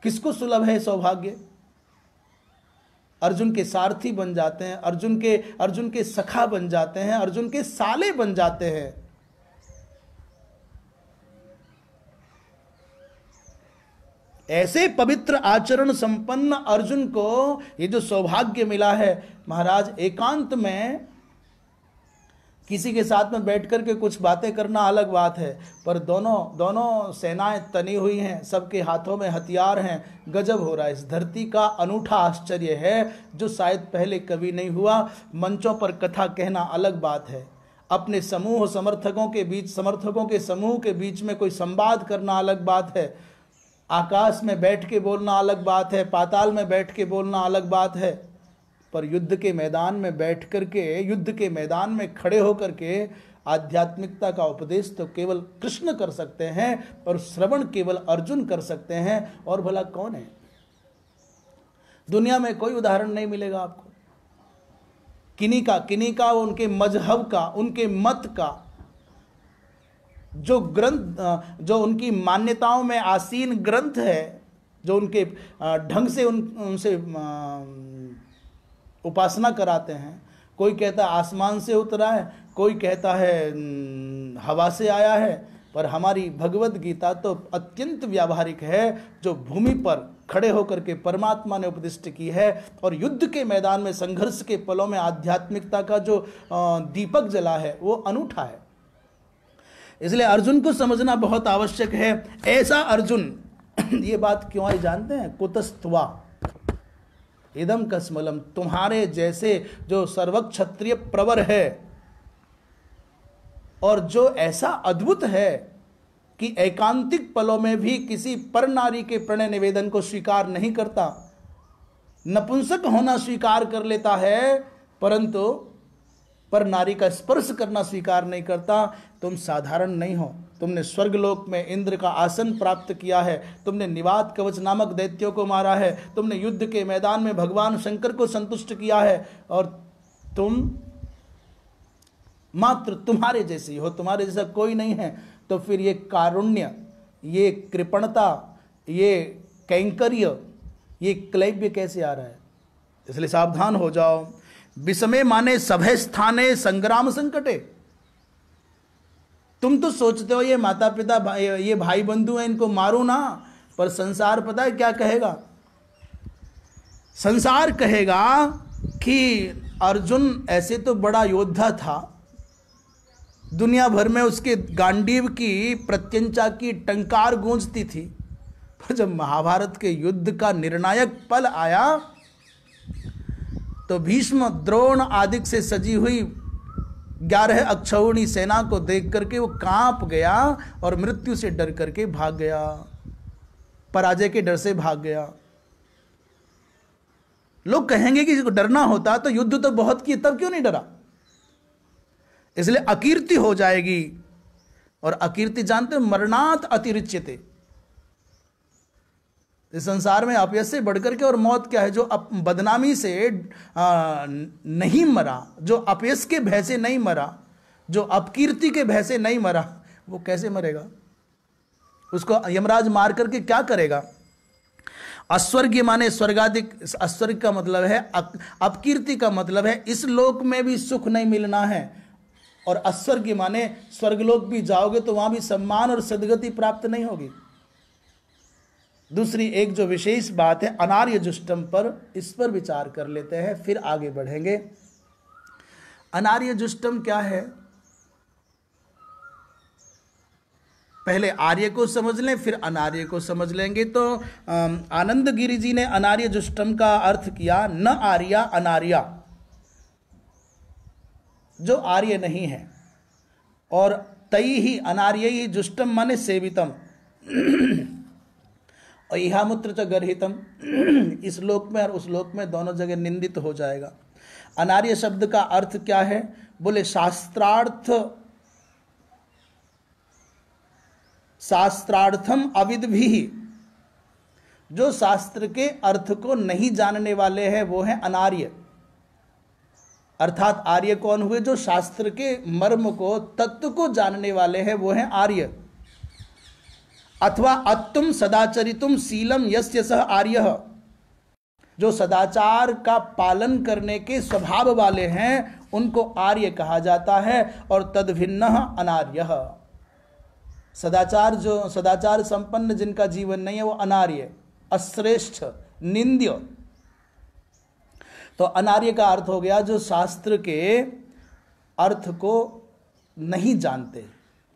किसको सुलभ है सौभाग्य अर्जुन के सारथी बन जाते हैं अर्जुन के अर्जुन के सखा बन जाते हैं अर्जुन के साले बन जाते हैं ऐसे पवित्र आचरण संपन्न अर्जुन को ये जो सौभाग्य मिला है महाराज एकांत में किसी के साथ में बैठ कर के कुछ बातें करना अलग बात है पर दोनों दोनों सेनाएं तनी हुई हैं सबके हाथों में हथियार हैं गजब हो रहा है इस धरती का अनूठा आश्चर्य है जो शायद पहले कभी नहीं हुआ मंचों पर कथा कहना अलग बात है अपने समूह समर्थकों के बीच समर्थकों के समूह के बीच में कोई संवाद करना अलग बात है आकाश में बैठ के बोलना अलग बात है पाताल में बैठ के बोलना अलग बात है पर युद्ध के मैदान में बैठ कर के युद्ध के मैदान में खड़े होकर के आध्यात्मिकता का उपदेश तो केवल कृष्ण कर सकते हैं और श्रवण केवल अर्जुन कर सकते हैं और भला कौन है दुनिया में कोई उदाहरण नहीं मिलेगा आपको किन्हीं का किन्हीं का उनके मजहब का उनके मत का जो ग्रंथ जो उनकी मान्यताओं में आसीन ग्रंथ है जो उनके ढंग से उन उनसे उपासना कराते हैं कोई कहता आसमान से उतरा है कोई कहता है हवा से आया है पर हमारी भगवत गीता तो अत्यंत व्यावहारिक है जो भूमि पर खड़े होकर के परमात्मा ने उपदिष्ट की है और युद्ध के मैदान में संघर्ष के पलों में आध्यात्मिकता का जो दीपक जला है वो अनूठा है इसलिए अर्जुन को समझना बहुत आवश्यक है ऐसा अर्जुन *clears throat* ये बात क्यों आई जानते हैं कुतस्तवा इदम कसमलम तुम्हारे जैसे जो सर्वक्षत्रिय प्रवर है और जो ऐसा अद्भुत है कि एकांतिक पलों में भी किसी पर नारी के प्रणय निवेदन को स्वीकार नहीं करता नपुंसक होना स्वीकार कर लेता है परंतु पर नारी का स्पर्श करना स्वीकार नहीं करता तुम साधारण नहीं हो तुमने स्वर्गलोक में इंद्र का आसन प्राप्त किया है तुमने निवात कवच नामक दैत्यों को मारा है तुमने युद्ध के मैदान में भगवान शंकर को संतुष्ट किया है और तुम मात्र तुम्हारे जैसे हो तुम्हारे जैसा कोई नहीं है तो फिर ये कारुण्य ये कृपणता ये कैंकर्य ये क्लैव्य कैसे आ रहा है इसलिए सावधान हो जाओ विषमे माने सभे स्थाने संग्राम संकटे तुम तो सोचते हो ये माता पिता भाई, ये भाई बंधु हैं इनको मारो ना पर संसार पता है क्या कहेगा संसार कहेगा कि अर्जुन ऐसे तो बड़ा योद्धा था दुनिया भर में उसके गांडीव की प्रत्यंचा की टंकार गूंजती थी पर जब महाभारत के युद्ध का निर्णायक पल आया तो भीष्म द्रोण आदि से सजी हुई ग्यारह अक्षौणी सेना को देख करके वो कांप गया और मृत्यु से डर करके भाग गया पराजय के डर से भाग गया लोग कहेंगे कि डरना होता तो युद्ध तो बहुत किए तब क्यों नहीं डरा इसलिए अकीर्ति हो जाएगी और अकीर्ति जानते मरणात अतिरिच्य थे इस संसार में अपय से बढ़कर के और मौत क्या है जो अप, बदनामी से आ, नहीं मरा जो अपयस के भय से नहीं मरा जो अपकीर्ति के भय से नहीं मरा वो कैसे मरेगा उसको यमराज मार करके क्या करेगा अस्वर्गीय माने स्वर्गाधिक अस्वर्ग का मतलब है अपकीर्ति का मतलब है इस लोक में भी सुख नहीं मिलना है और अस्वर्गीय माने स्वर्गलोक भी जाओगे तो वहां भी सम्मान और सदगति प्राप्त नहीं होगी दूसरी एक जो विशेष बात है अनार्य जुष्टम पर इस पर विचार कर लेते हैं फिर आगे बढ़ेंगे अनार्य जुष्टम क्या है पहले आर्य को समझ लें फिर अनार्य को समझ लेंगे तो आनंद गिरी जी ने अनार्य जुष्टम का अर्थ किया न आर्या अनार्या जो आर्य नहीं है और तई ही अनार्य ही जुष्टम माने सेवितम और इहामूत्र च गर्तम इस लोक में और उस लोक में दोनों जगह निंदित हो जाएगा अनार्य शब्द का अर्थ क्या है बोले शास्त्रार्थ शास्त्रार्थम अविद भी जो शास्त्र के अर्थ को नहीं जानने वाले हैं वो है अनार्य अर्थात आर्य कौन हुए जो शास्त्र के मर्म को तत्व को जानने वाले हैं वो हैं आर्य अथवा अत्तुम सदाचरितुम सीलम यस्य सह आर्य जो सदाचार का पालन करने के स्वभाव वाले हैं उनको आर्य कहा जाता है और तदभिन्न अनार्य सदाचार जो सदाचार संपन्न जिनका जीवन नहीं है वो अनार्य अश्रेष्ठ निंद्य तो अनार्य का अर्थ हो गया जो शास्त्र के अर्थ को नहीं जानते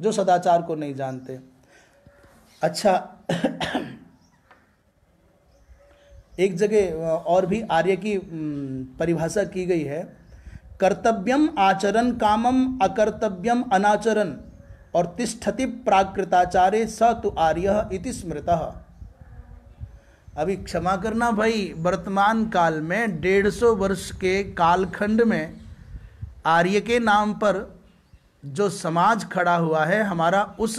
जो सदाचार को नहीं जानते अच्छा एक जगह और भी आर्य की परिभाषा की गई है कर्तव्यम आचरण कामम अकर्तव्यम अनाचरण और तिष्ठति प्राकृताचार्य स तो आर्य इति स्मृत अभी क्षमा करना भाई वर्तमान काल में डेढ़ सौ वर्ष के कालखंड में आर्य के नाम पर जो समाज खड़ा हुआ है हमारा उस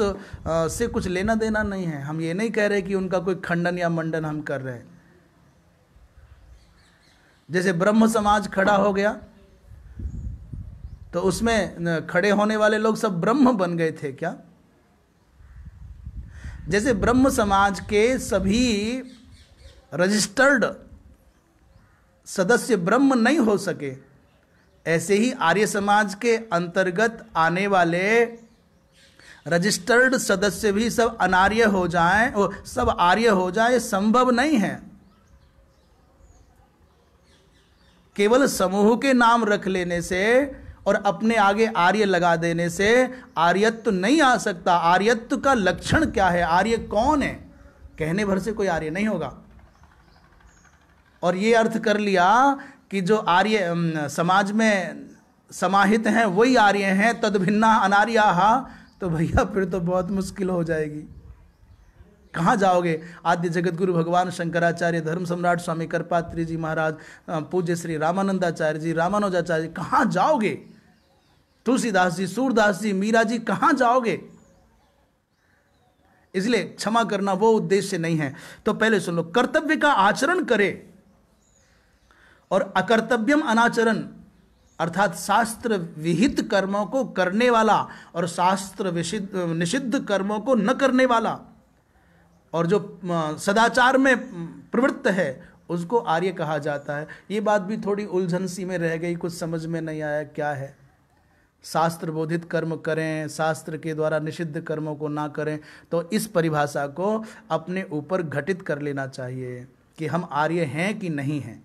से कुछ लेना देना नहीं है हम ये नहीं कह रहे कि उनका कोई खंडन या मंडन हम कर रहे हैं जैसे ब्रह्म समाज खड़ा हो गया तो उसमें खड़े होने वाले लोग सब ब्रह्म बन गए थे क्या जैसे ब्रह्म समाज के सभी रजिस्टर्ड सदस्य ब्रह्म नहीं हो सके ऐसे ही आर्य समाज के अंतर्गत आने वाले रजिस्टर्ड सदस्य भी सब अनार्य हो जाएं सब आर्य हो जाए संभव नहीं है केवल समूह के नाम रख लेने से और अपने आगे आर्य लगा देने से आर्यत्व नहीं आ सकता आर्यत्व का लक्षण क्या है आर्य कौन है कहने भर से कोई आर्य नहीं होगा और ये अर्थ कर लिया कि जो आर्य समाज में समाहित हैं वही आर्य हैं तदभिन्ना अनार्या हा तो भैया फिर तो बहुत मुश्किल हो जाएगी कहाँ जाओगे आद्य जगतगुरु भगवान शंकराचार्य धर्म सम्राट स्वामी कर्पात्री जी महाराज पूज्य श्री रामानंदाचार्य जी रामानुजाचार्य कहाँ जाओगे तुलसीदास जी सूरदास जी मीरा जी कहाँ जाओगे इसलिए क्षमा करना वो उद्देश्य नहीं है तो पहले सुन लो कर्तव्य का आचरण करे और अकर्तव्यम अनाचरण अर्थात शास्त्र विहित कर्मों को करने वाला और शास्त्र निषिद्ध कर्मों को न करने वाला और जो सदाचार में प्रवृत्त है उसको आर्य कहा जाता है ये बात भी थोड़ी उलझन सी में रह गई कुछ समझ में नहीं आया क्या है शास्त्र बोधित कर्म करें शास्त्र के द्वारा निषिद्ध कर्मों को ना करें तो इस परिभाषा को अपने ऊपर घटित कर लेना चाहिए कि हम आर्य हैं कि नहीं हैं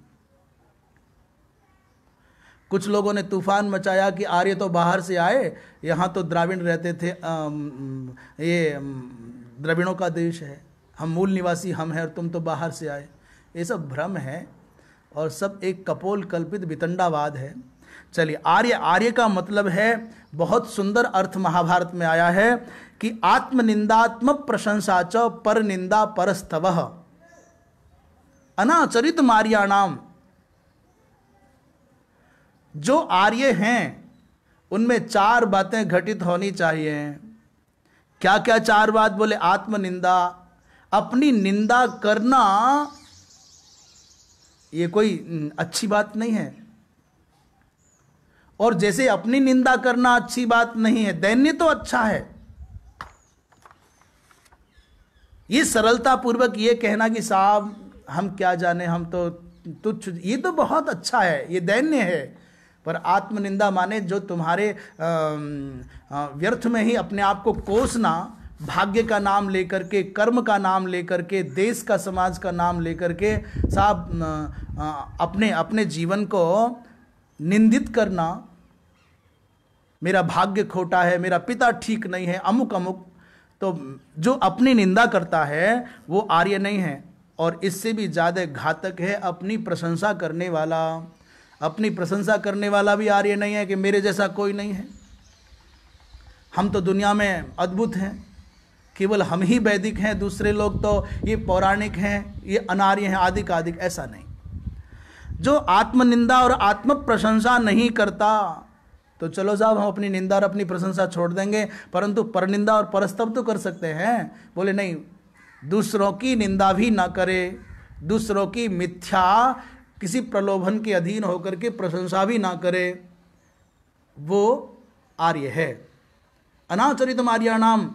कुछ लोगों ने तूफान मचाया कि आर्य तो बाहर से आए यहाँ तो द्राविण रहते थे ये द्रविणों का देश है हम मूल निवासी हम हैं और तुम तो बाहर से आए ये सब भ्रम है और सब एक कपोल कल्पित वितंडावाद है चलिए आर्य आर्य का मतलब है बहुत सुंदर अर्थ महाभारत में आया है कि आत्मनिंदात्मक प्रशंसा च पर निंदा परस्तव अनाचरित मार्याणाम जो आर्य हैं उनमें चार बातें घटित होनी चाहिए क्या क्या चार बात बोले आत्मनिंदा अपनी निंदा करना ये कोई अच्छी बात नहीं है और जैसे अपनी निंदा करना अच्छी बात नहीं है दैन्य तो अच्छा है ये सरलता पूर्वक ये कहना कि साहब हम क्या जाने हम तो तुच्छ ये तो बहुत अच्छा है ये दैन्य है पर आत्मनिंदा माने जो तुम्हारे व्यर्थ में ही अपने आप को कोसना भाग्य का नाम लेकर के कर्म का नाम लेकर के देश का समाज का नाम लेकर के साहब अपने अपने जीवन को निंदित करना मेरा भाग्य खोटा है मेरा पिता ठीक नहीं है अमुक अमुक तो जो अपनी निंदा करता है वो आर्य नहीं है और इससे भी ज़्यादा घातक है अपनी प्रशंसा करने वाला अपनी प्रशंसा करने वाला भी आर्य नहीं है कि मेरे जैसा कोई नहीं है हम तो दुनिया में अद्भुत हैं केवल हम ही वैदिक हैं दूसरे लोग तो ये पौराणिक हैं ये अनार्य हैं आदि का आदिक ऐसा नहीं जो आत्मनिंदा और आत्म प्रशंसा नहीं करता तो चलो साहब हम अपनी निंदा और अपनी प्रशंसा छोड़ देंगे परंतु परनिंदा और परस्तव तो कर सकते हैं बोले नहीं दूसरों की निंदा भी ना करे दूसरों की मिथ्या किसी प्रलोभन के अधीन होकर के प्रशंसा भी ना करे वो आर्य है आर्या आर्याणाम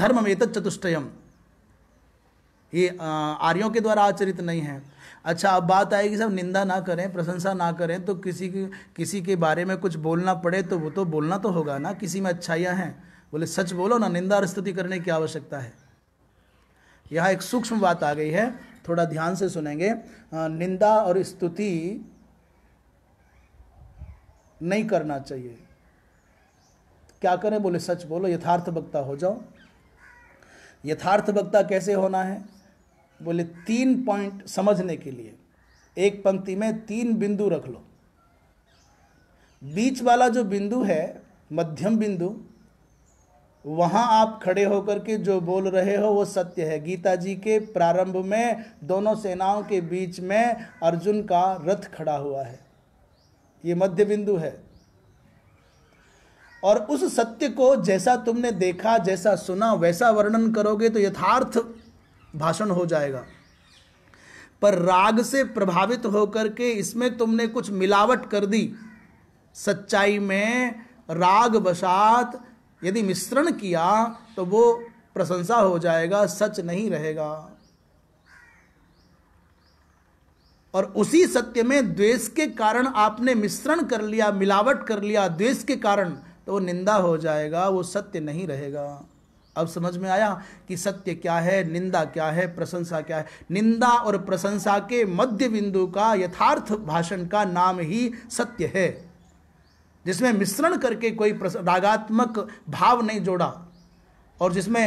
धर्म में चतुष्टयम ये आर्यों के द्वारा आचरित नहीं है अच्छा अब बात आएगी सब निंदा ना करें प्रशंसा ना करें तो किसी के किसी के बारे में कुछ बोलना पड़े तो वो तो बोलना तो होगा ना किसी में अच्छाइयाँ हैं बोले सच बोलो ना निंदा और स्तुति करने की आवश्यकता है यह एक सूक्ष्म बात आ गई है थोड़ा ध्यान से सुनेंगे निंदा और स्तुति नहीं करना चाहिए क्या करें बोले सच बोलो यथार्थ वक्ता हो जाओ यथार्थ वक्ता कैसे होना है बोले तीन पॉइंट समझने के लिए एक पंक्ति में तीन बिंदु रख लो बीच वाला जो बिंदु है मध्यम बिंदु वहाँ आप खड़े होकर के जो बोल रहे हो वो सत्य है गीता जी के प्रारंभ में दोनों सेनाओं के बीच में अर्जुन का रथ खड़ा हुआ है ये मध्य बिंदु है और उस सत्य को जैसा तुमने देखा जैसा सुना वैसा वर्णन करोगे तो यथार्थ भाषण हो जाएगा पर राग से प्रभावित होकर के इसमें तुमने कुछ मिलावट कर दी सच्चाई में राग बसात यदि मिश्रण किया तो वो प्रशंसा हो जाएगा सच नहीं रहेगा और उसी सत्य में द्वेष के कारण आपने मिश्रण कर लिया मिलावट कर लिया द्वेष के कारण तो वो निंदा हो जाएगा वो सत्य नहीं रहेगा अब समझ में आया कि सत्य क्या है निंदा क्या है प्रशंसा क्या है निंदा और प्रशंसा के मध्य बिंदु का यथार्थ भाषण का नाम ही सत्य है जिसमें मिश्रण करके कोई रागात्मक भाव नहीं जोड़ा और जिसमें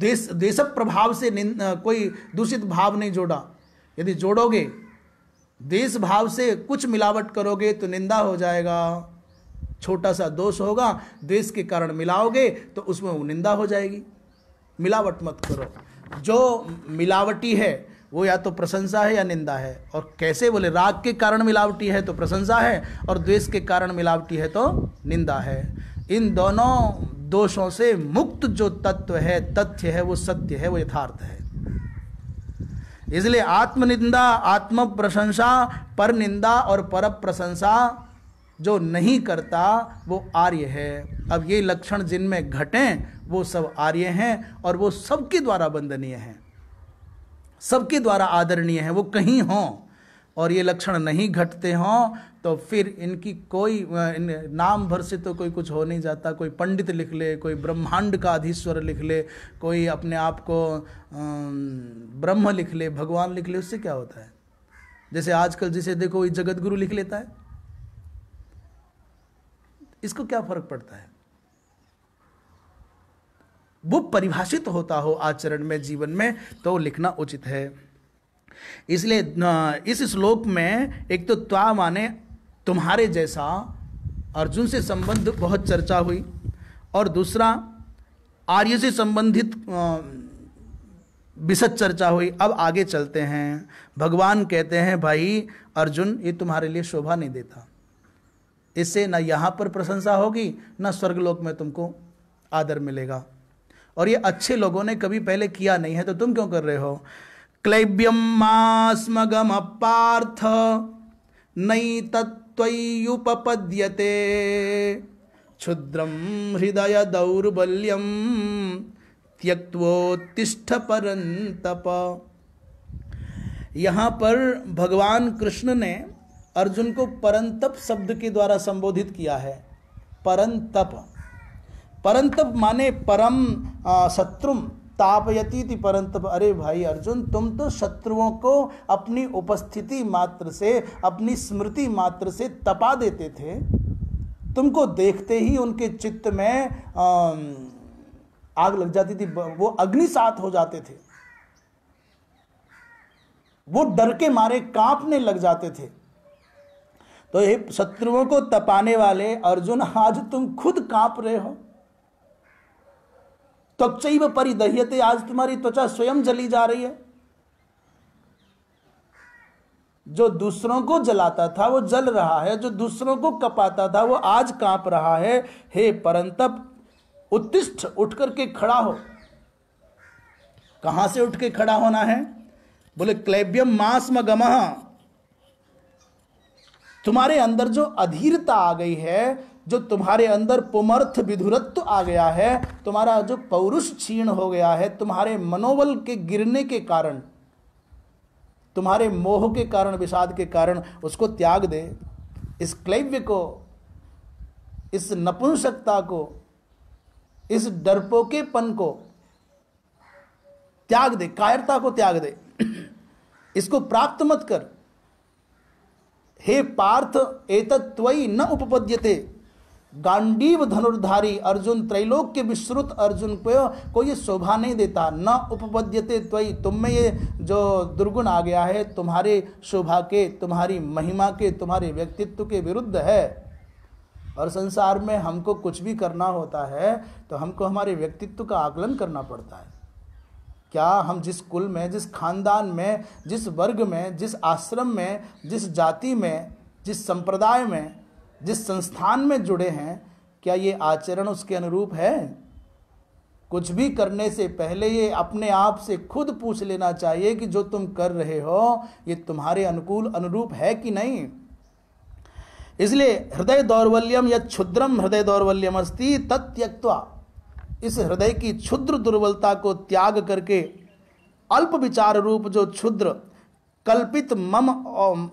देश देश प्रभाव से कोई दूषित भाव नहीं जोड़ा यदि जोड़ोगे देश भाव से कुछ मिलावट करोगे तो निंदा हो जाएगा छोटा सा दोष होगा देश के कारण मिलाओगे तो उसमें वो निंदा हो जाएगी मिलावट मत करो जो मिलावटी है वो या तो प्रशंसा है या निंदा है और कैसे बोले राग के कारण मिलावटी है तो प्रशंसा है और द्वेष के कारण मिलावटी है तो निंदा है इन दोनों दोषों से मुक्त जो तत्व है तथ्य है वो सत्य है वो यथार्थ है इसलिए आत्मनिंदा आत्म प्रशंसा पर निंदा और पर प्रशंसा जो नहीं करता वो आर्य है अब ये लक्षण जिनमें घटें वो सब आर्य हैं और वो सबके द्वारा वंदनीय हैं सबके द्वारा आदरणीय है वो कहीं हों और ये लक्षण नहीं घटते हों तो फिर इनकी कोई इन नाम भर से तो कोई कुछ हो नहीं जाता कोई पंडित लिख ले कोई ब्रह्मांड का अधीश्वर लिख ले कोई अपने आप को ब्रह्म लिख ले भगवान लिख ले उससे क्या होता है जैसे आजकल जिसे देखो वही जगत गुरु लिख लेता है इसको क्या फर्क पड़ता है वो परिभाषित होता हो आचरण में जीवन में तो लिखना उचित है इसलिए इस श्लोक में एक तो त्वा माने तुम्हारे जैसा अर्जुन से संबंध बहुत चर्चा हुई और दूसरा आर्य से संबंधित विशद चर्चा हुई अब आगे चलते हैं भगवान कहते हैं भाई अर्जुन ये तुम्हारे लिए शोभा नहीं देता इससे ना यहाँ पर प्रशंसा होगी ना स्वर्गलोक में तुमको आदर मिलेगा और ये अच्छे लोगों ने कभी पहले किया नहीं है तो तुम क्यों कर रहे हो क्लैब्यम मास्मगम अपार्थ नई तत्वयुपपद्यते क्षुद्रम हृदय दौर्बल्यम त्यक्तोत्तिष्ठ परंतप यहाँ पर भगवान कृष्ण ने अर्जुन को परंतप शब्द के द्वारा संबोधित किया है परंतप परंतप माने परम शत्रु तापयती थी परंतप अरे भाई अर्जुन तुम तो शत्रुओं को अपनी उपस्थिति मात्र से अपनी स्मृति मात्र से तपा देते थे तुमको देखते ही उनके चित्त में आग लग जाती थी वो साथ हो जाते थे वो डर के मारे कांपने लग जाते थे तो ये शत्रुओं को तपाने वाले अर्जुन आज तुम खुद कांप रहे हो त्वचई परिदह्यते आज तुम्हारी त्वचा स्वयं जली जा रही है जो दूसरों को जलाता था वो जल रहा है जो दूसरों को कपाता था वो आज कांप रहा है हे परंतप उत्तिष्ठ उठ करके खड़ा हो कहां से उठ के खड़ा होना है बोले क्लेब्यम मास मगम तुम्हारे अंदर जो अधीरता आ गई है जो तुम्हारे अंदर पुमर्थ विधुरत्व आ गया है तुम्हारा जो पौरुष क्षीण हो गया है तुम्हारे मनोबल के गिरने के कारण तुम्हारे मोह के कारण विषाद के कारण उसको त्याग दे इस क्लैव्य को इस नपुंसकता को इस डरपोकेपन को त्याग दे कायरता को त्याग दे *clears throat* इसको प्राप्त मत कर हे पार्थ एतत्वई न उपपद्यते गांडीव धनुर्धारी अर्जुन त्रैलोक के विश्रुत अर्जुन को को ये शोभा नहीं देता न उपपद्यते त्वयी तुम में ये जो दुर्गुण आ गया है तुम्हारे शोभा के तुम्हारी महिमा के तुम्हारे व्यक्तित्व के विरुद्ध है और संसार में हमको कुछ भी करना होता है तो हमको हमारे व्यक्तित्व का आकलन करना पड़ता है क्या हम जिस कुल में जिस खानदान में जिस वर्ग में जिस आश्रम में जिस जाति में जिस संप्रदाय में जिस संस्थान में जुड़े हैं क्या ये आचरण उसके अनुरूप है कुछ भी करने से पहले ये अपने आप से खुद पूछ लेना चाहिए कि जो तुम कर रहे हो ये तुम्हारे अनुकूल अनुरूप है कि नहीं इसलिए हृदय दौर्वल्यम यद क्षुद्रम हृदय दौर्वल्यम अस्ती तत्यक्वा इस हृदय की क्षुद्र दुर्बलता को त्याग करके अल्प विचार रूप जो क्षुद्र कल्पित मम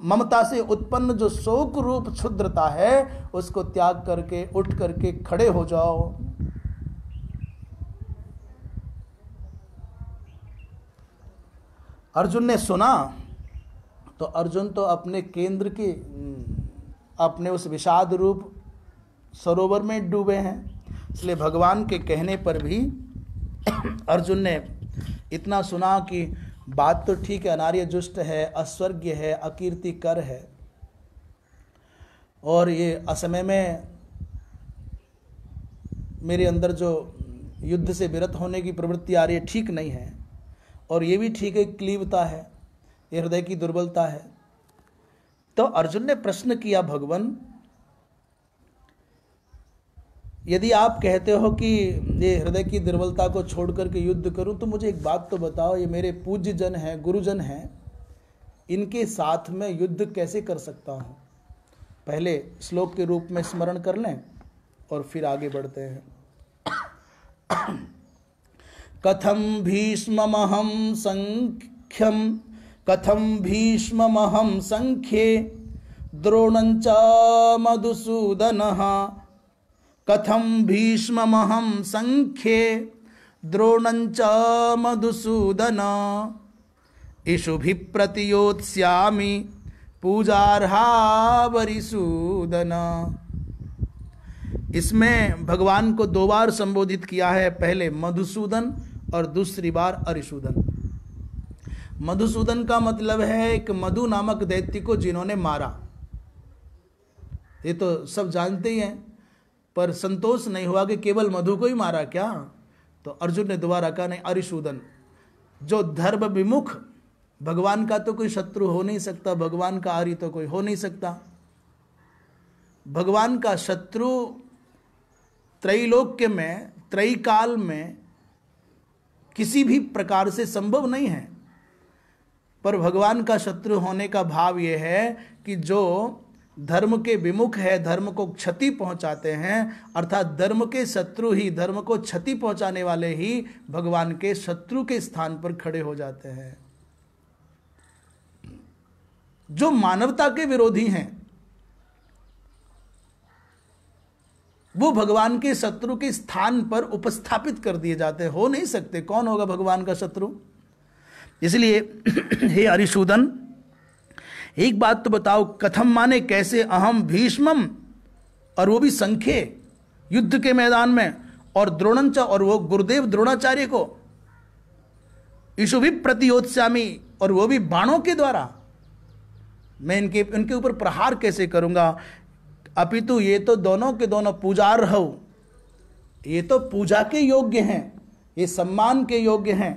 ममता से उत्पन्न जो शोक रूप क्षुद्रता है उसको त्याग करके उठ करके खड़े हो जाओ अर्जुन ने सुना तो अर्जुन तो अपने केंद्र की हम्म, अपने उस विषाद रूप सरोवर में डूबे हैं इसलिए भगवान के कहने पर भी *coughs* अर्जुन ने इतना सुना कि बात तो ठीक है अनार्य जुष्ट है अस्वर्ग्य है अकीर्ति कर है और ये असमय में मेरे अंदर जो युद्ध से विरत होने की प्रवृत्ति आ रही है ठीक नहीं है और ये भी ठीक है क्लीवता है हृदय की दुर्बलता है तो अर्जुन ने प्रश्न किया भगवान यदि आप कहते हो कि ये हृदय की दुर्बलता को छोड़ करके युद्ध करूं तो मुझे एक बात तो बताओ ये मेरे पूज्य जन हैं गुरुजन हैं इनके साथ में युद्ध कैसे कर सकता हूँ पहले श्लोक के रूप में स्मरण कर लें और फिर आगे बढ़ते हैं कथम भीष्म संख्यम कथम भीष्म संख्ये द्रोणं च मधुसूदनः कथम भीष्म संख्ये द्रोणंच मधुसूदन इशुभि प्रतियोत्स्यामी पूजारहावरिसूदन इसमें भगवान को दो बार संबोधित किया है पहले मधुसूदन और दूसरी बार अरिसूदन मधुसूदन का मतलब है एक मधु नामक दैत्य को जिन्होंने मारा ये तो सब जानते ही हैं पर संतोष नहीं हुआ कि केवल मधु को ही मारा क्या तो अर्जुन ने दोबारा कहा नहीं अरिशूदन जो धर्म विमुख भगवान का तो कोई शत्रु हो नहीं सकता भगवान का आर्य तो कोई हो नहीं सकता भगवान का शत्रु त्रैलोक्य में त्रैकाल में किसी भी प्रकार से संभव नहीं है पर भगवान का शत्रु होने का भाव यह है कि जो धर्म के विमुख है धर्म को क्षति पहुंचाते हैं अर्थात धर्म के शत्रु ही धर्म को क्षति पहुंचाने वाले ही भगवान के शत्रु के स्थान पर खड़े हो जाते हैं जो मानवता के विरोधी हैं वो भगवान के शत्रु के स्थान पर उपस्थापित कर दिए जाते हो नहीं सकते कौन होगा भगवान का शत्रु इसलिए हे अरिशूदन एक बात तो बताओ कथम माने कैसे अहम भीष्मम और वो भी संख्य युद्ध के मैदान में और द्रोणंच और वो गुरुदेव द्रोणाचार्य को ईशु भी प्रतियोत्स्यामी और वो भी बाणों के द्वारा मैं इनके इनके ऊपर प्रहार कैसे करूंगा अपितु ये तो दोनों के दोनों पूजार हो ये तो पूजा के योग्य हैं ये सम्मान के योग्य हैं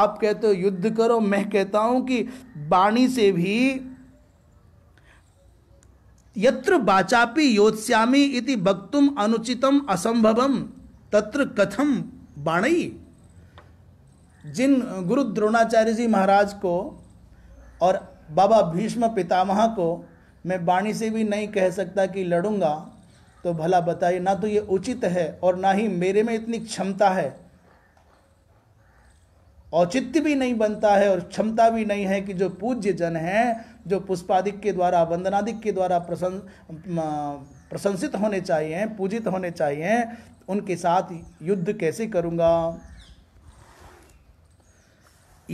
आप कहते हो युद्ध करो मैं कहता हूं कि बाणी से भी यत्र वाचापि योत्स्यामि इति वक्तुम अनुचितम असंभवम तत्र कथम बाणई जिन गुरु द्रोणाचार्य जी महाराज को और बाबा भीष्म पितामह को मैं वाणी से भी नहीं कह सकता कि लड़ूंगा तो भला बताइए ना तो ये उचित है और ना ही मेरे में इतनी क्षमता है औचित्य भी नहीं बनता है और क्षमता भी नहीं है कि जो पूज्य जन हैं जो पुष्पादिक के द्वारा वंदनादिक के द्वारा प्रसन्न प्रशंसित होने चाहिए पूजित होने चाहिए उनके साथ युद्ध कैसे करूँगा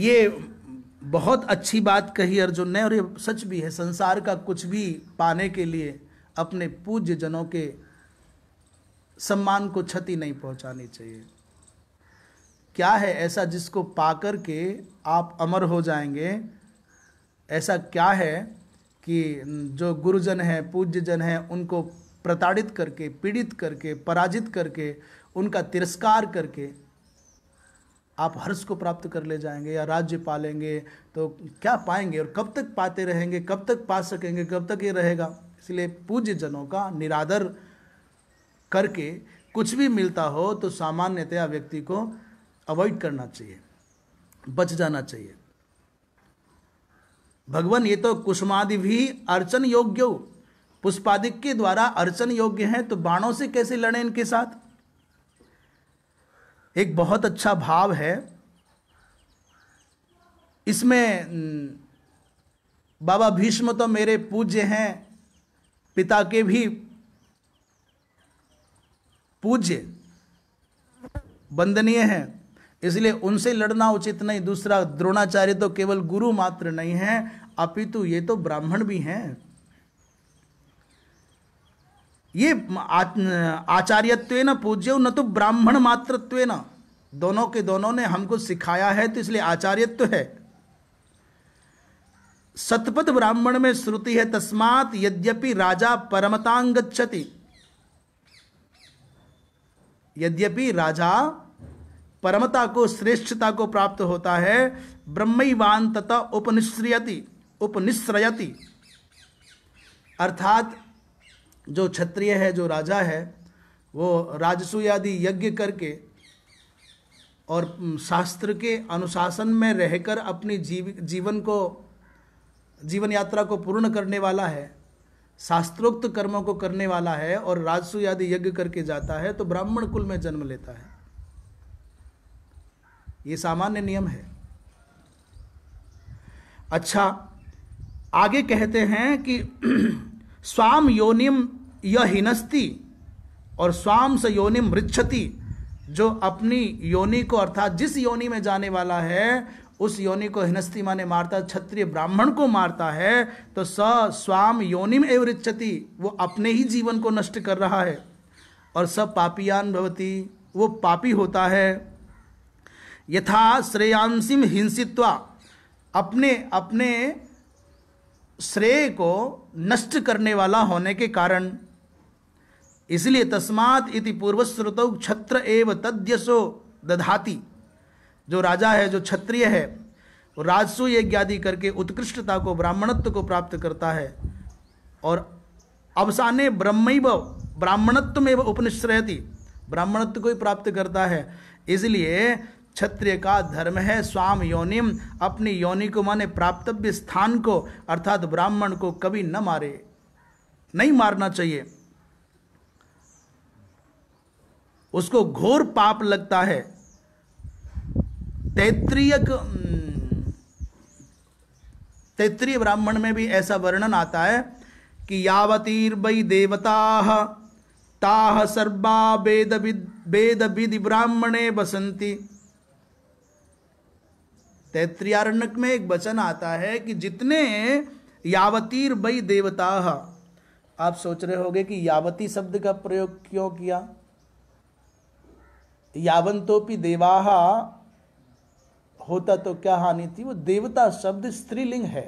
ये बहुत अच्छी बात कही अर्जुन ने और ये सच भी है संसार का कुछ भी पाने के लिए अपने पूज्य जनों के सम्मान को क्षति नहीं पहुंचानी चाहिए क्या है ऐसा जिसको पाकर के आप अमर हो जाएंगे ऐसा क्या है कि जो गुरुजन हैं पूज्य जन हैं उनको प्रताड़ित करके पीड़ित करके पराजित करके उनका तिरस्कार करके आप हर्ष को प्राप्त कर ले जाएंगे या राज्य पालेंगे तो क्या पाएंगे और कब तक पाते रहेंगे कब तक पा सकेंगे कब तक ये रहेगा इसलिए पूज्य जनों का निरादर करके कुछ भी मिलता हो तो सामान्यतया व्यक्ति को अवॉइड करना चाहिए बच जाना चाहिए भगवान ये तो कुसुमादि भी अर्चन योग्य हो पुष्पादिक के द्वारा अर्चन योग्य हैं तो बाणों से कैसे लड़े इनके साथ एक बहुत अच्छा भाव है इसमें बाबा भीष्म तो मेरे पूज्य हैं पिता के भी पूज्य वंदनीय हैं इसलिए उनसे लड़ना उचित नहीं दूसरा द्रोणाचार्य तो केवल गुरु मात्र नहीं है अपितु ये तो ब्राह्मण भी हैं ये आचार्यत्व न पूज्य न तो ब्राह्मण मात्रत्व न दोनों के दोनों ने हमको सिखाया है तो इसलिए आचार्यत्व है सतपथ ब्राह्मण में श्रुति है तस्मात यद्यपि राजा परमतांग यद्यपि राजा परमता को श्रेष्ठता को प्राप्त होता है ब्रह्मवान तथा उपनिश्रियति उपनिश्रयति अर्थात जो क्षत्रिय है जो राजा है वो राजसु आदि यज्ञ करके और शास्त्र के अनुशासन में रहकर अपनी जीव जीवन को जीवन यात्रा को पूर्ण करने वाला है शास्त्रोक्त कर्मों को करने वाला है और राजसु आदि यज्ञ करके जाता है तो ब्राह्मण कुल में जन्म लेता है ये सामान्य नियम है अच्छा आगे कहते हैं कि *clears throat* स्वाम योनिम यह हिनस्ती और स्वाम से योनिम मृक्षति जो अपनी योनि को अर्थात जिस योनि में जाने वाला है उस योनि को हिनस्ती माने मारता क्षत्रिय ब्राह्मण को मारता है तो स स्वाम योनिम एव रिच्छति वो अपने ही जीवन को नष्ट कर रहा है और स पापियान भवती वो पापी होता है यथा श्रेयांसिम हिंसित्वा अपने अपने श्रेय को नष्ट करने वाला होने के कारण इसलिए तस्मात इति पूर्वश्रुत छत्र एव तद्यसो दधाती जो राजा है जो क्षत्रिय है यज्ञ यज्ञादि करके उत्कृष्टता को ब्राह्मणत्व को प्राप्त करता है और अवसाने ब्रह्मैव ब्राह्मणत्व में उपनिश्रयती ब्राह्मणत्व को ही प्राप्त करता है इसलिए क्षत्रिय का धर्म है स्वाम योनिम अपनी योनि को माने प्राप्तव्य स्थान को अर्थात ब्राह्मण को कभी न मारे नहीं मारना चाहिए उसको घोर पाप लगता है तैत्रीयक हम्म, तैत्रीय ब्राह्मण में भी ऐसा वर्णन आता है कि यावतीर यावतीर्वै देवता ताह सर्वा वेद वेद विधि ब्राह्मणे बसंती तैत्रियारण्यक में एक वचन आता है कि जितने यावतीर वही देवता आप सोच रहे होंगे कि यावती शब्द का प्रयोग क्यों किया यावंतोपि देवाह होता तो क्या हानि थी वो देवता शब्द स्त्रीलिंग है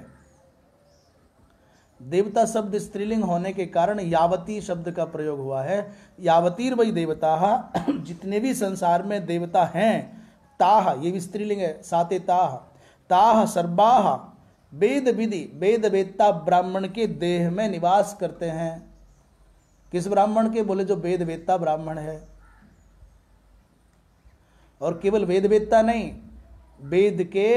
देवता शब्द स्त्रीलिंग होने के कारण यावती शब्द का प्रयोग हुआ है यावतीर वही देवता जितने भी संसार में देवता हैं ताह ये भी स्त्रीलिंग है साते ताह ताह सर्वाह वेद विधि वेद वेदता ब्राह्मण के देह में निवास करते हैं किस ब्राह्मण के बोले जो वेद वेदता ब्राह्मण है और केवल वेद वेदता नहीं वेद के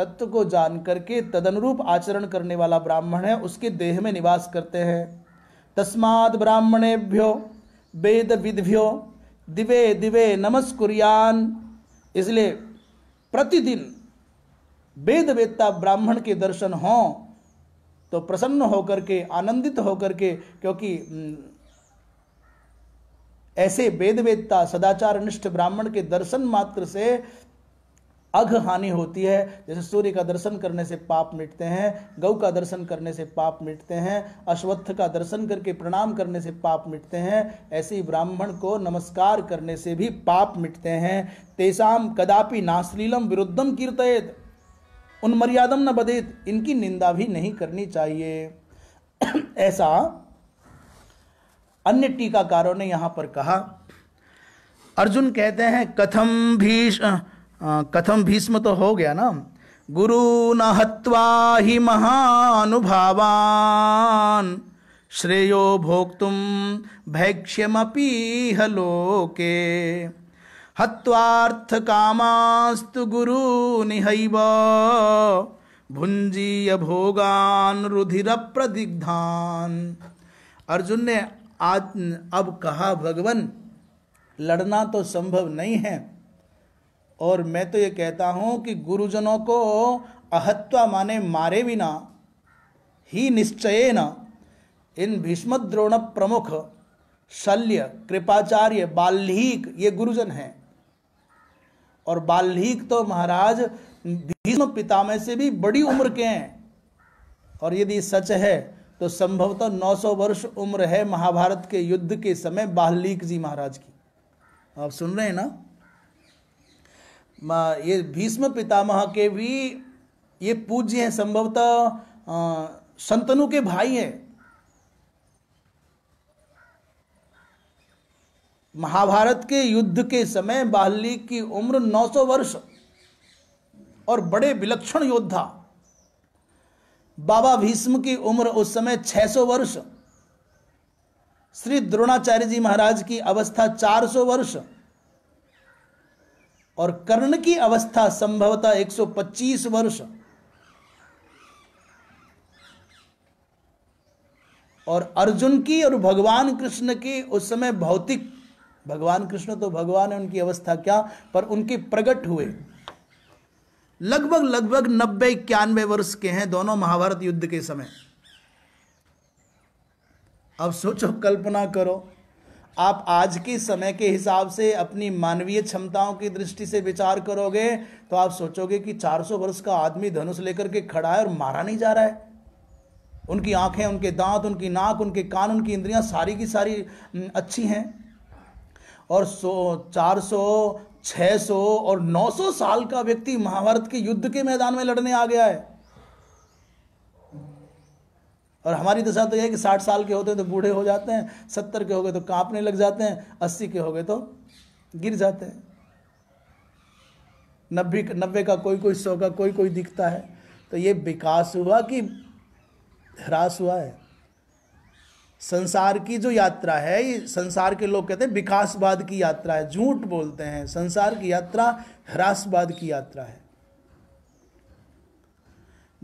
तत्व को जान करके तदनुरूप आचरण करने वाला ब्राह्मण है उसके देह में निवास करते हैं तस्माद ब्राह्मणेभ्यो वेद विदभ्यो दिवे दिवे नमस्कुरियान इसलिए प्रतिदिन वेद वेदता ब्राह्मण के दर्शन हों तो प्रसन्न होकर के आनंदित होकर के क्योंकि हम्म, ऐसे वेद वेदता सदाचार निष्ठ ब्राह्मण के दर्शन मात्र से अघ हानि होती है जैसे सूर्य का दर्शन करने से पाप मिटते हैं गौ का दर्शन करने से पाप मिटते हैं अश्वत्थ का दर्शन करके प्रणाम करने से पाप मिटते हैं ऐसे ही ब्राह्मण को नमस्कार करने से भी पाप मिटते हैं तेसाम कदापि नाश्लीलम विरुद्धम कीर्तयत उन मर्यादम न बदेत इनकी निंदा भी नहीं करनी चाहिए *clears throat* ऐसा अन्य टीकाकारों ने यहां पर कहा अर्जुन कहते हैं कथम भीष कथम भीष्म तो हो गया ना गुरु न हवा ही महानुभावान श्रेयो भोक्तुम भैक्ष्यम लोके हवार्थ कामास्तु गुरु निहब भुंजीय भोगान रुधिर प्रदिग्धान अर्जुन ने आज अब कहा भगवन लड़ना तो संभव नहीं है और मैं तो ये कहता हूँ कि गुरुजनों को अहत्वा माने मारे बिना ही निश्चय न इन भीष्मद्रोण प्रमुख शल्य कृपाचार्य बाल्हीक ये गुरुजन हैं और बाल्हीक तो महाराज भीष्म पिता में से भी बड़ी उम्र के हैं और यदि सच है तो संभवतः 900 वर्ष उम्र है महाभारत के युद्ध के समय बाल्लीक जी महाराज की आप सुन रहे हैं ना ये भीष्म पितामह के भी ये पूज्य हैं संभवतः संतनु के भाई हैं महाभारत के युद्ध के समय बाल्ली की उम्र 900 वर्ष और बड़े विलक्षण योद्धा बाबा भीष्म की उम्र उस समय 600 वर्ष श्री द्रोणाचार्य जी महाराज की अवस्था 400 वर्ष और कर्ण की अवस्था संभवतः 125 वर्ष और अर्जुन की और भगवान कृष्ण की उस समय भौतिक भगवान कृष्ण तो भगवान है उनकी अवस्था क्या पर उनके प्रकट हुए लगभग लगभग नब्बे इक्यानवे वर्ष के हैं दोनों महाभारत युद्ध के समय अब सोचो कल्पना करो आप आज के समय के हिसाब से अपनी मानवीय क्षमताओं की दृष्टि से विचार करोगे तो आप सोचोगे कि 400 वर्ष का आदमी धनुष लेकर के खड़ा है और मारा नहीं जा रहा है उनकी आंखें उनके दांत उनकी नाक उनके कान उनकी इंद्रियां सारी की सारी अच्छी हैं और सो चार सौ छः सौ और नौ सौ साल का व्यक्ति महाभारत के युद्ध के मैदान में लड़ने आ गया है और हमारी दशा तो यह है कि साठ साल के होते हैं तो बूढ़े हो जाते हैं सत्तर के हो गए तो कांपने लग जाते हैं अस्सी के हो गए तो गिर जाते हैं नब्बे नब्बे का कोई कोई सौ का कोई कोई दिखता है तो ये विकास हुआ कि ह्रास हुआ है संसार की जो यात्रा है ये संसार के लोग कहते हैं विकासवाद की यात्रा है झूठ बोलते हैं संसार की यात्रा ह्रासवाद की यात्रा है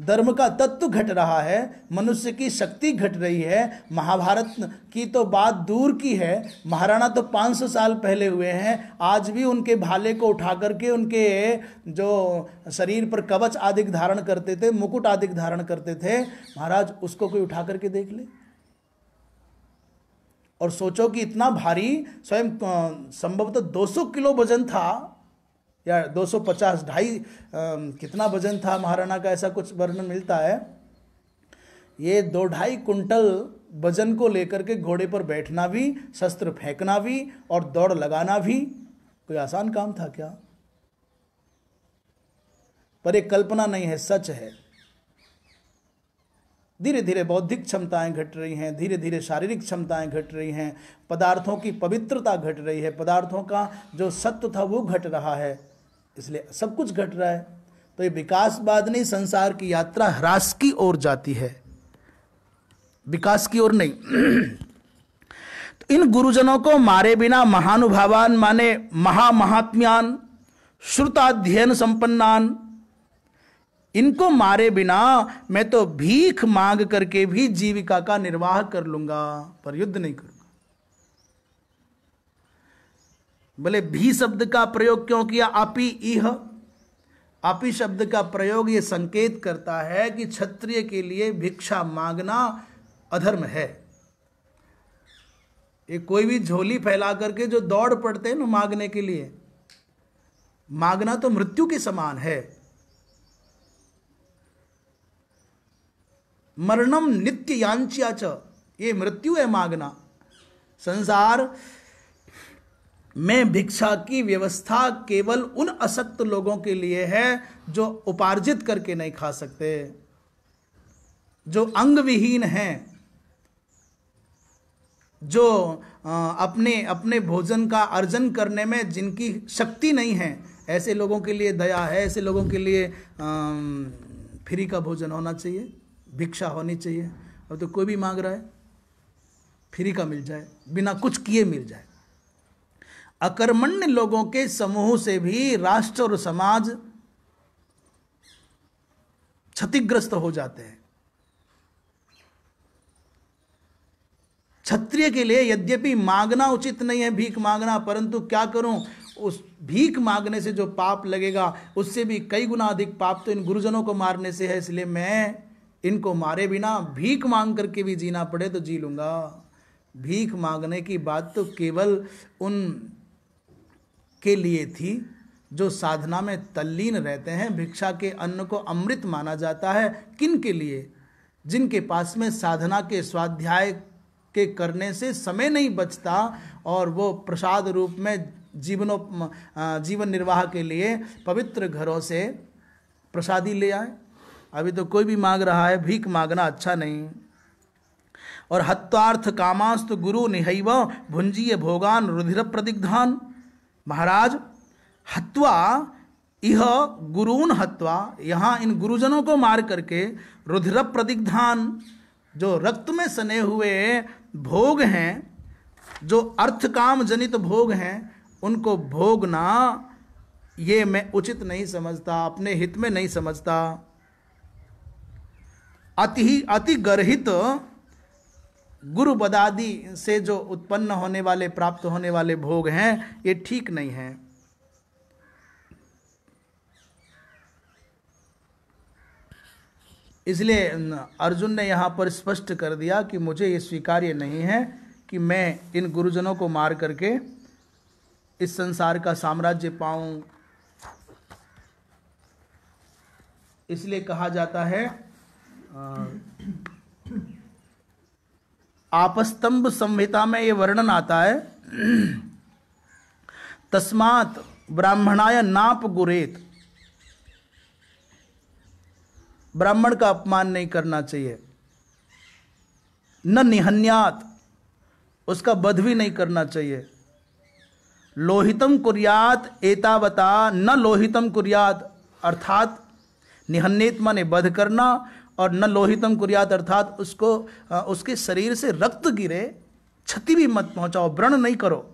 धर्म का तत्व घट रहा है मनुष्य की शक्ति घट रही है महाभारत की तो बात दूर की है महाराणा तो 500 साल पहले हुए हैं आज भी उनके भाले को उठा करके उनके जो शरीर पर कवच आदि धारण करते थे मुकुट आदि धारण करते थे महाराज उसको कोई उठा करके देख ले और सोचो कि इतना भारी स्वयं संभवतः 200 किलो वजन था या 250 ढाई कितना वजन था महाराणा का ऐसा कुछ वर्णन मिलता है ये दो ढाई कुंटल वजन को लेकर के घोड़े पर बैठना भी शस्त्र फेंकना भी और दौड़ लगाना भी कोई आसान काम था क्या पर एक कल्पना नहीं है सच है धीरे धीरे बौद्धिक क्षमताएं घट रही हैं धीरे धीरे शारीरिक क्षमताएं घट रही हैं पदार्थों की पवित्रता घट रही है पदार्थों का जो सत्व था वो घट रहा है इसलिए सब कुछ घट रहा है तो ये विकासवाद नहीं संसार की यात्रा ह्रास की ओर जाती है विकास की ओर नहीं *clears throat* तो इन गुरुजनों को मारे बिना महानुभावान माने महामहात्म्यान श्रुताध्ययन संपन्नान इनको मारे बिना मैं तो भीख मांग करके भी जीविका का निर्वाह कर लूंगा पर युद्ध नहीं करूंगा बोले भी शब्द का प्रयोग क्यों किया अपी इह अपी शब्द का प्रयोग ये संकेत करता है कि क्षत्रिय के लिए भिक्षा मांगना अधर्म है ये कोई भी झोली फैला करके जो दौड़ पड़ते हैं ना मांगने के लिए मांगना तो मृत्यु के समान है मरणम नित्य यांचिया च ये मृत्यु है मांगना संसार में भिक्षा की व्यवस्था केवल उन असक्त लोगों के लिए है जो उपार्जित करके नहीं खा सकते जो अंग विहीन हैं जो अपने अपने भोजन का अर्जन करने में जिनकी शक्ति नहीं है ऐसे लोगों के लिए दया है ऐसे लोगों के लिए फ्री का भोजन होना चाहिए भिक्षा होनी चाहिए अब तो कोई भी मांग रहा है फ्री का मिल जाए बिना कुछ किए मिल जाए अकर्मण्य लोगों के समूह से भी राष्ट्र और समाज क्षतिग्रस्त हो जाते हैं क्षत्रिय के लिए यद्यपि मांगना उचित नहीं है भीख मांगना परंतु क्या करूं उस भीख मांगने से जो पाप लगेगा उससे भी कई गुना अधिक पाप तो इन गुरुजनों को मारने से है इसलिए मैं इनको मारे बिना भीख मांग करके भी जीना पड़े तो जी लूंगा भीख मांगने की बात तो केवल उन के लिए थी जो साधना में तल्लीन रहते हैं भिक्षा के अन्न को अमृत माना जाता है किन के लिए जिनके पास में साधना के स्वाध्याय के करने से समय नहीं बचता और वो प्रसाद रूप में जीवनों जीवन निर्वाह के लिए पवित्र घरों से प्रसादी ले आए अभी तो कोई भी मांग रहा है भीख मांगना अच्छा नहीं और हत्वार्थ कामास्त गुरु निहैव भुंजीय भोगान रुधिर प्रदिग्धान महाराज हत्वा यह गुरून हत्वा यहाँ इन गुरुजनों को मार करके रुद्र प्रदिग्धान जो रक्त में सने हुए भोग हैं जो काम जनित भोग हैं उनको भोगना ये मैं उचित नहीं समझता अपने हित में नहीं समझता अति अति गर्हित गुरु बदादी से जो उत्पन्न होने वाले प्राप्त होने वाले भोग हैं ये ठीक नहीं हैं इसलिए अर्जुन ने यहाँ पर स्पष्ट कर दिया कि मुझे ये स्वीकार्य नहीं है कि मैं इन गुरुजनों को मार करके इस संसार का साम्राज्य पाऊं इसलिए कहा जाता है आ, आपस्तंभ संहिता में ये वर्णन आता है तस्मात ब्राह्मणाय नाप गुरेत ब्राह्मण का अपमान नहीं करना चाहिए न निहन्यात उसका बध भी नहीं करना चाहिए लोहितम कुरियात एतावता न लोहितम कुरियात अर्थात निहन्नेत माने बध करना और न लोहितम कुरियात अर्थात उसको उसके शरीर से रक्त गिरे क्षति भी मत पहुंचाओ व्रण नहीं करो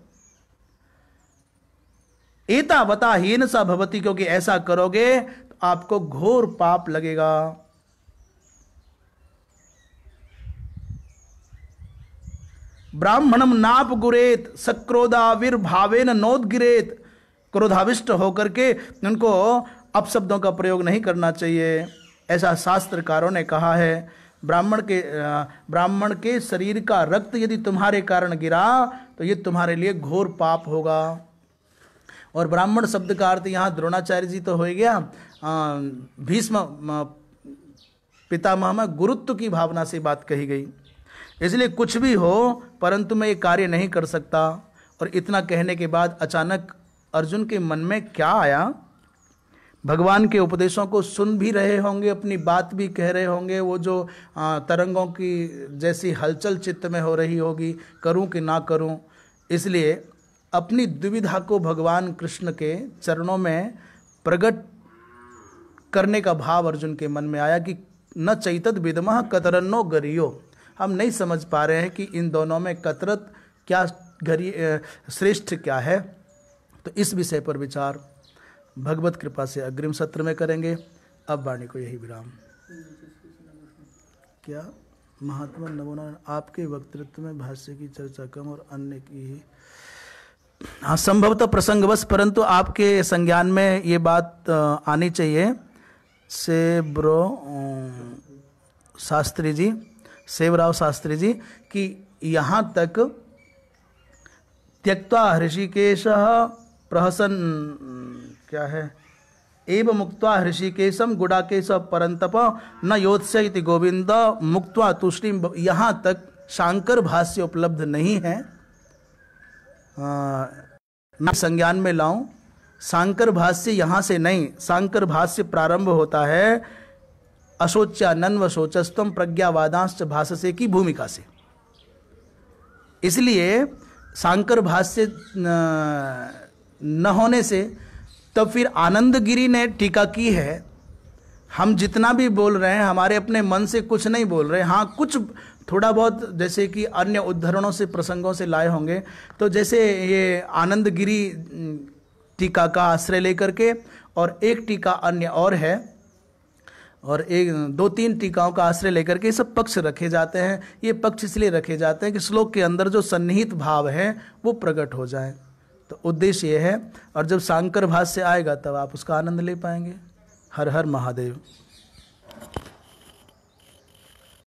एता बता हेन सा भवती क्योंकि ऐसा करोगे तो आपको घोर पाप लगेगा ब्राह्मणम नाप गुरेत सक्रोधाविर्भावेन नोदगिरेत क्रोधाविष्ट होकर के उनको अपशब्दों का प्रयोग नहीं करना चाहिए ऐसा शास्त्रकारों ने कहा है ब्राह्मण के ब्राह्मण के शरीर का रक्त यदि तुम्हारे कारण गिरा तो ये तुम्हारे लिए घोर पाप होगा और ब्राह्मण शब्द का अर्थ यहाँ द्रोणाचार्य जी तो हो गया भीष्म पितामह में गुरुत्व की भावना से बात कही गई इसलिए कुछ भी हो परंतु मैं ये कार्य नहीं कर सकता और इतना कहने के बाद अचानक अर्जुन के मन में क्या आया भगवान के उपदेशों को सुन भी रहे होंगे अपनी बात भी कह रहे होंगे वो जो तरंगों की जैसी हलचल चित्त में हो रही होगी करूं कि ना करूं इसलिए अपनी दुविधा को भगवान कृष्ण के चरणों में प्रकट करने का भाव अर्जुन के मन में आया कि न चैतत विदमह कतरन्नो गरियो हम नहीं समझ पा रहे हैं कि इन दोनों में कतरत क्या घरी श्रेष्ठ क्या है तो इस विषय पर विचार भगवत कृपा से अग्रिम सत्र में करेंगे अब वाणी को यही विराम क्या महात्मा नवोनारायण आपके वक्तृत्व में भाष्य की चर्चा कम और अन्य की ही हाँ संभवतः प्रसंगवश परंतु आपके संज्ञान में ये बात आनी चाहिए से ब्रो शास्त्री जी सेवराव शास्त्री जी कि यहाँ तक त्यक्ता हृषिकेश प्रहसन क्या है एव मुक्ता ऋषिकेशम गुड़ाकेश परंतप न योत्स्य गोविंद मुक्ता तुष्टि यहाँ तक शांकर भाष्य उपलब्ध नहीं है आ, संज्ञान में लाऊं शांकर भाष्य यहाँ से नहीं शांकर भाष्य प्रारंभ होता है अशोच्यानन्व शोचस्तम प्रज्ञावादांश भाष्य की भूमिका से इसलिए शांकर भाष्य न होने से तब तो फिर आनंद गिरी ने टीका की है हम जितना भी बोल रहे हैं हमारे अपने मन से कुछ नहीं बोल रहे हाँ कुछ थोड़ा बहुत जैसे कि अन्य उद्धरणों से प्रसंगों से लाए होंगे तो जैसे ये आनंद गिरी टीका का आश्रय लेकर के और एक टीका अन्य और है और एक दो तीन टीकाओं का आश्रय लेकर के ये सब पक्ष रखे जाते हैं ये पक्ष इसलिए रखे जाते हैं कि श्लोक के अंदर जो सन्निहित भाव हैं वो प्रकट हो जाए तो उद्देश्य ये है और जब शांकर भाष्य आएगा तब आप उसका आनंद ले पाएंगे हर हर महादेव